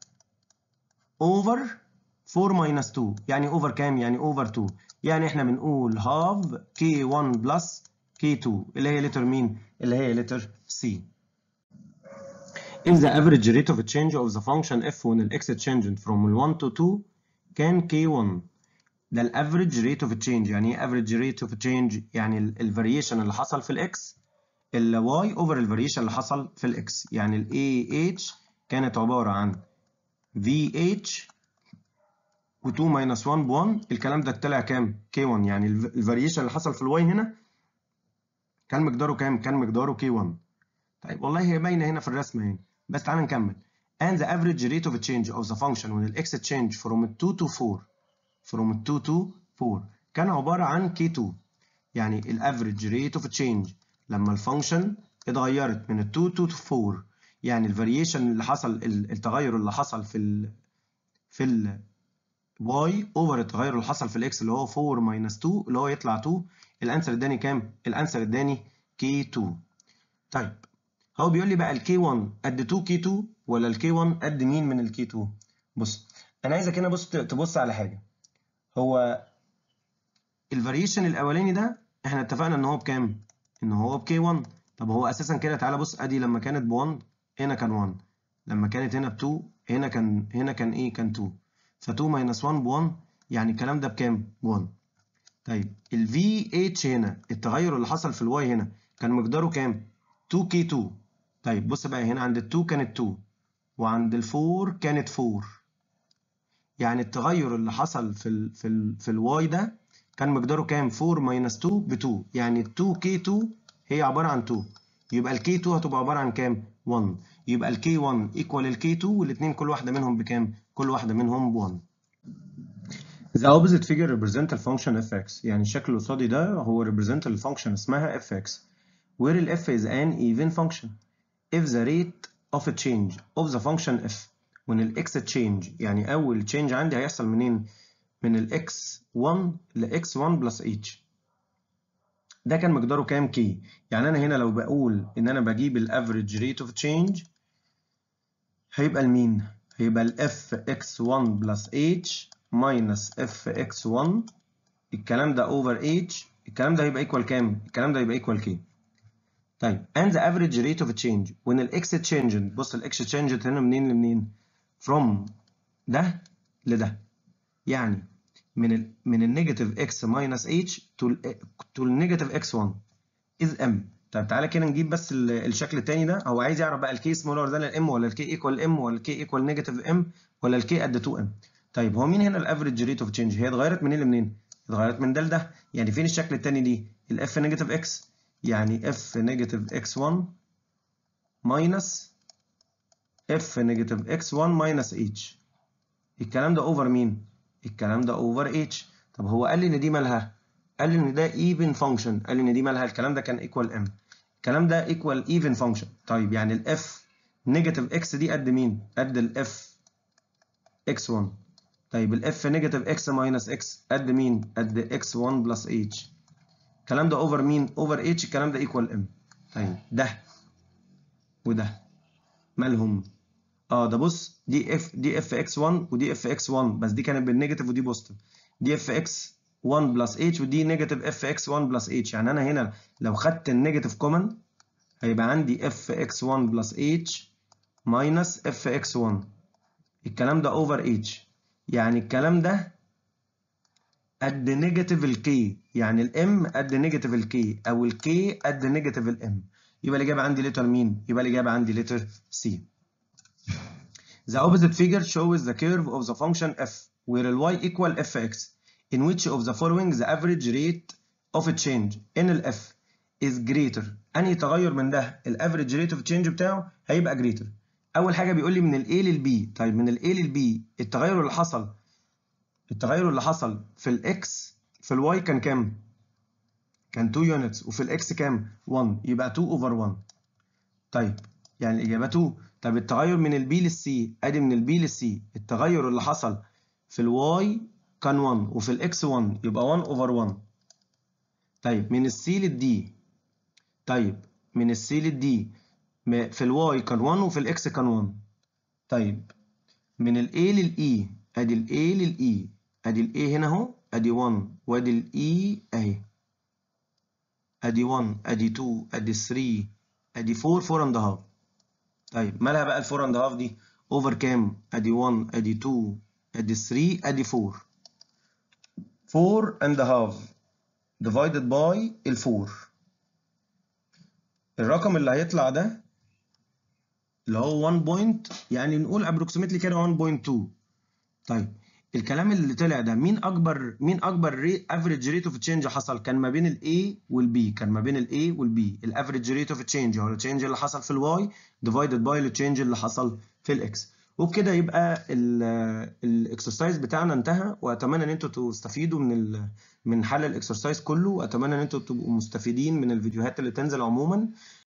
اوفر 4 ماينس 2 يعني اوفر كام يعني اوفر 2 يعني احنا بنقول هاف k 1 بلس k 2 اللي هي لتر مين اللي هي لتر C. If the average rate of change of the function f when the x changed from 1 to 2 كان k1 ده average rate of change يعني ايه average rate of change يعني variation اللي حصل في x y over اوفر variation اللي حصل في x يعني a h كانت عبارة عن VH و2 minus 1 ب 1 الكلام ده طلع كام؟ K1 يعني الفاريشن اللي حصل في الواي هنا كان مقداره كام؟ كان مقداره K1 طيب والله هي باينة هنا في الرسمة يعني بس تعالى نكمل and the average rate of change of the function when x change from 2 to 4 from 2 to 4 كان عبارة عن K2 يعني الافريج rate of change لما الفانكشن اتغيرت من 2 to 4 يعني الفاريشن اللي حصل التغير اللي حصل في ال في ال y اوفر التغير اللي حصل في الاكس اللي هو 4 ماينس 2 اللي هو يطلع 2 الانسر اداني كام؟ الانسر اداني k2 طيب هو بيقول لي بقى k 1 قد 2 k 2 ولا k 1 قد مين من k 2 بص انا عايزك هنا بص تبص على حاجه هو الفاريشن الاولاني ده احنا اتفقنا ان هو بكام ان هو بكي 1 طب هو اساسا كده تعالى بص ادي لما كانت ب 1 هنا كان 1 لما كانت هنا ب 2 هنا كان هنا كان ايه كان 2 ف 2 ماينس 1 ب 1 يعني الكلام ده بكام 1 طيب ال اتش هنا التغير اللي حصل في الواي هنا كان مقداره كام 2K2 طيب بص بقى هنا عند ال 2 كانت 2 وعند ال 4 كانت 4 يعني التغير اللي حصل في ال في ال في الواي ده كان مقداره كام 4 ماينس 2 ب 2 يعني ال 2 كي 2 هي عباره عن 2 يبقى الكي 2 هتبقى عباره عن كام 1 يبقى ال K1 equal ال K2 والاثنين كل واحدة منهم بكام؟ كل واحدة منهم ب 1 The opposite figure represent the function fx يعني الشكل القصادي ده هو represent function اسمها fx where ال f is an even function if the rate of a change of the function f when ال x change يعني أول change عندي هيحصل منين؟ من ال x1 ل x1 plus h ده كان مقداره كام كي يعني انا هنا لو بقول ان انا بجيب الافريج ريت اوف تشينج هيبقى لمين هيبقى الاف اكس 1 بلس اتش ماينس اف اكس 1 الكلام ده اوفر اتش الكلام ده هيبقى ايكوال كام الكلام ده هيبقى ايكوال كي طيب and the average rate of change when الاكس changed بص الاكس changed هنا منين لمنين from ده لده يعني من الـ من النيجاتيف اكس ماينس اتش تو النيجاتيف اكس 1 اذ ام طب تعالى كده نجيب بس الشكل الثاني ده هو عايز يعرف بقى الكي سمولر ده للام ولا الكي ايكوال ام ولا الكي ايكوال نيجاتيف ام ولا الكي قد 2 ام طيب هو مين هنا الافريج ريت اوف تشينج هي اتغيرت منين لمنين؟ اتغيرت من ده لده يعني فين الشكل الثاني دي؟ الاف نيجاتيف اكس يعني اف نيجاتيف اكس 1 ماينس اف نيجاتيف اكس 1 ماينس اتش الكلام ده اوفر مين؟ الكلام ده اوفر اتش طب هو قال لي ان دي مالها قال لي ان ده ايفن فانكشن قال لي ان دي مالها الكلام ده كان ايكوال ام الكلام ده ايكوال ايفن فانكشن طيب يعني الاف نيجاتيف اكس دي قد مين قد الاف اكس 1 طيب الاف نيجاتيف اكس ماينس اكس قد مين قد اكس 1 بلس اتش الكلام ده اوفر مين اوفر اتش الكلام ده ايكوال ام طيب ده وده مالهم اه ده بص دي اف دي اف اكس 1 ودي اف اكس 1 بس دي كانت بالنيجاتيف ودي بوزيتيف دي اف اكس 1 بلس اتش ودي نيجاتيف اف اكس 1 بلس اتش يعني انا هنا لو خدت النيجاتيف كومن هيبقى عندي اف اكس 1 بلس اتش ماينس اف اكس 1 الكلام ده اوفر اتش يعني الكلام ده قد نيجاتيف الكي يعني الام قد نيجاتيف الكي او الكي قد نيجاتيف الام يبقى الاجابه عندي لتر مين؟ يبقى الاجابه عندي لتر سي The opposite figure shows the curve of the function f, where y equal fx, in which of the following the average rate of change in f is greater. أنهي تغير من ده average rate of change بتاعه هيبقى greater. أول حاجة بيقول لي من ال A لل B، طيب من ال A لل B التغير اللي حصل التغير اللي حصل في x في y كان كام؟ كان 2 units وفي x كام؟ 1 يبقى 2 over 1. طيب يعني الإجابة 2 طب التغير من البي للسي ادي من البي للسي التغير اللي حصل في الواي كان 1 وفي الاكس 1 يبقى 1 اوفر 1 طيب من السي للدي طيب من السي للدي في الواي كان 1 وفي الاكس كان 1 طيب من الاي للاي e. ادي الاي للاي e. ادي الاي هنا اهو ادي 1 وادي الاي e اهي ادي 1 ادي 2 ادي 3 ادي 4 4 اند هاف طيب مالها بقى الفور اند هاف دي اوفر كام ادي 1 ادي 2 ادي 3 ادي 4 4 اند هاف ديفايدد divided by الفور الرقم اللي هيطلع ده اللي هو 1 بوينت يعني نقول ابروكسيمتلي كده 1.2 طيب الكلام اللي طلع ده مين اكبر مين اكبر ري افريج ريت اوف تشينج حصل كان ما بين الاي والبي كان ما بين الاي والبي الافريج ريت اوف تشينج هو التشينج اللي حصل في الواي ديفايدد باي التشينج اللي حصل في الاكس وبكده يبقى الاكسرسايز بتاعنا انتهى واتمنى ان انتوا تستفيدوا من ال من حل الاكسرسايز كله واتمنى ان انتوا تبقوا مستفيدين من الفيديوهات اللي تنزل عموما